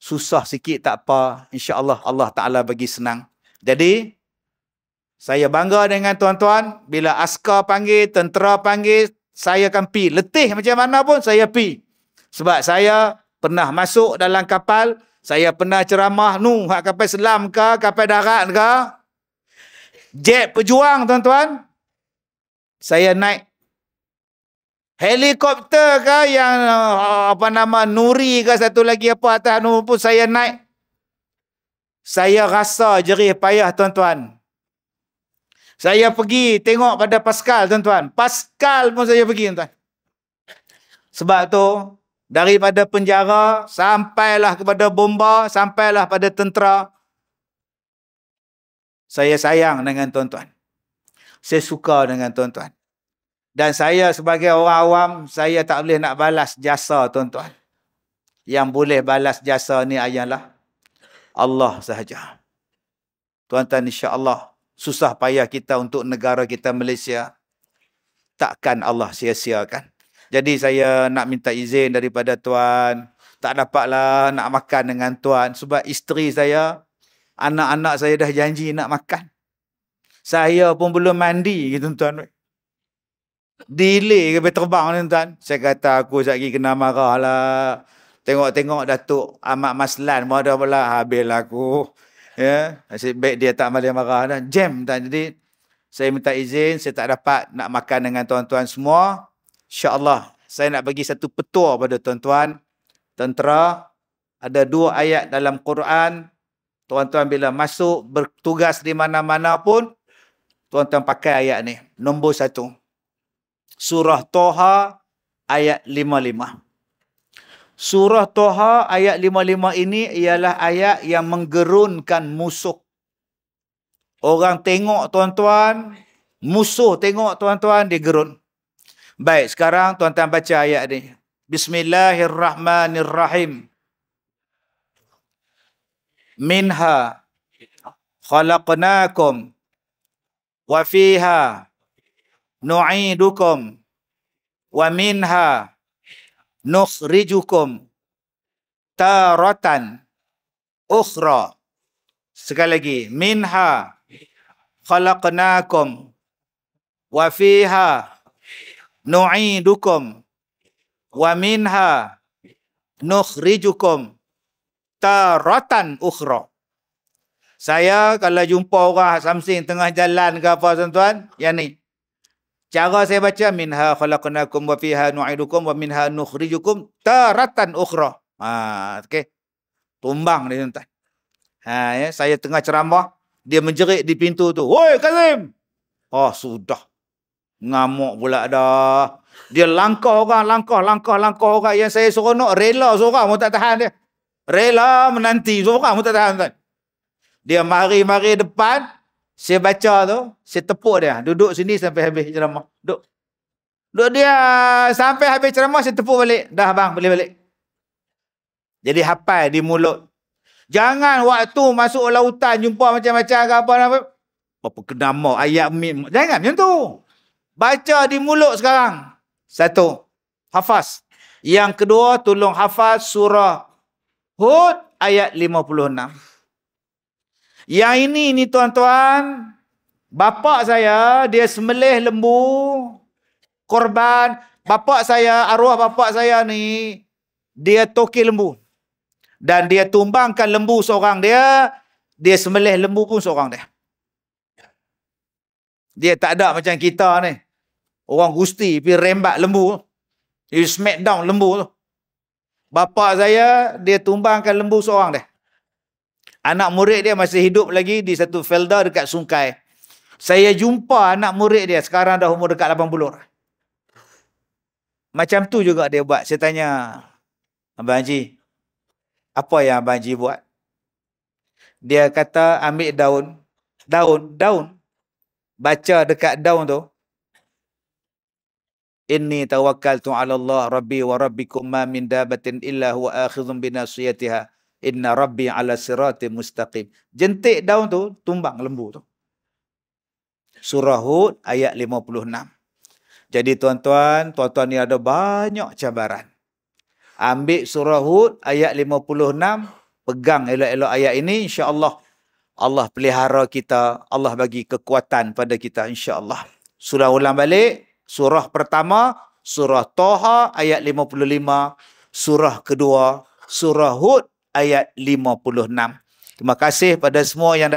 susah sikit tak apa. InsyaAllah Allah Ta'ala bagi senang. Jadi, saya bangga dengan tuan-tuan. Bila askar panggil, tentera panggil, saya akan pi. Letih macam mana pun, saya pi. Sebab saya pernah masuk dalam kapal. Saya pernah ceramah nu kapal selam ke, kapal darat ke. Jet pejuang tuan-tuan. Saya naik Helikopter ke yang uh, apa nama Nuri ke satu lagi apa atas anu pun saya naik. Saya rasa jerih payah tuan-tuan. Saya pergi tengok pada Pascal tuan-tuan. Pascal pun saya pergi tuan-tuan. Sebab tu daripada penjara sampailah kepada bomba, sampailah pada tentera. Saya sayang dengan tuan-tuan. Saya suka dengan tuan-tuan. Dan saya sebagai orang awam, saya tak boleh nak balas jasa tuan-tuan. Yang boleh balas jasa ni ayalah Allah sahaja. Tuan-tuan Insya Allah susah payah kita untuk negara kita Malaysia. Takkan Allah sia-siakan. Jadi saya nak minta izin daripada tuan. Tak dapatlah nak makan dengan tuan. Sebab isteri saya, anak-anak saya dah janji nak makan. Saya pun belum mandi gitu tuan-tuan. Delay ke terbang ni tuan Saya kata aku sekejap lagi kena marah lah Tengok-tengok Datuk Ahmad Maslan Mereka dah pula habis lah aku Ya Nasib baik dia tak boleh marah dah Jam tuan jadi Saya minta izin Saya tak dapat nak makan dengan tuan-tuan semua InsyaAllah Saya nak bagi satu petua pada tuan-tuan Tentera Ada dua ayat dalam Quran Tuan-tuan bila masuk Bertugas di mana-mana pun Tuan-tuan pakai ayat ni Nombor satu surah Toha ayat 55. Surah Toha ayat 55 ini ialah ayat yang menggerunkan musuh. Orang tengok tuan-tuan, musuh tengok tuan-tuan dia gerun. Baik, sekarang tuan-tuan baca ayat ini. Bismillahirrahmanirrahim. Minha khalaqnakum wa fiha nu'idukum wa minha nukhrijukum taratan ukhra sekali lagi minha khalaqnakum wa fiha nu'idukum wa minha nukhrijukum taratan ukhra saya kalau jumpa orang something tengah jalan ke apa tuan-tuan yang ni Cara saya baca minha khalaqnakum wa fiha nu'idukum wa minha nukhrijukum taratan ukhra. Ha, okey. Tumbang dia tuan. Ha, ya, saya tengah ceramah, dia menjerit di pintu tu. "Woi, Kazim!" Oh, ha, sudah. Ngamuk pula dah. Dia langkah orang, langkah, langkah, langkah orang yang saya seronok rela seorang pun tak tahan dia. Rela menanti seorang pun tak tahan tuan. Dia mari-mari depan, saya baca tu, saya tepuk dia. Duduk sini sampai habis ceramah. Duduk. Duduk dia sampai habis ceramah, saya tepuk balik. Dah bang, boleh balik. Jadi hafal di mulut. Jangan waktu masuk lautan jumpa macam-macam ke apa apa. Apa kenama ayat mim. Jangan macam tu. Baca di mulut sekarang. Satu. Hafaz. Yang kedua tolong hafaz surah Hud ayat 56. Yang ini ni tuan-tuan, bapa saya dia semelih lembu korban. Bapa saya, arwah bapa saya ni dia tokil lembu. Dan dia tumbangkan lembu seorang dia, dia semelih lembu pun seorang dia. Dia tak ada macam kita ni. Orang gusti pergi rembat lembu. You smack down lembu tu. Bapa saya, dia tumbangkan lembu seorang dia. Anak murid dia masih hidup lagi di satu felda dekat sungkai. Saya jumpa anak murid dia sekarang dah umur dekat 80. Macam tu juga dia buat. Saya tanya, Abang Haji, apa yang Abang Haji buat? Dia kata ambil daun, daun, daun. Baca dekat daun tu. Inni tawakkaltu ala Allah rabbi wa rabbikum ma min dabatin illa huwa akhidhum binasiyatihah. Inna rabbi ala sirati mustaqim. Jentik daun tu, tumbang lembu tu. Surah Hud ayat 56. Jadi tuan-tuan, tuan-tuan ni ada banyak cabaran. Ambil surah Hud ayat 56. Pegang elok-elok ayat ini insyaAllah. Allah pelihara kita. Allah bagi kekuatan pada kita insyaAllah. Surah ulang balik. Surah pertama. Surah Toha ayat 55. Surah kedua. Surah Hud ayat 56. Terima kasih pada semua yang datang.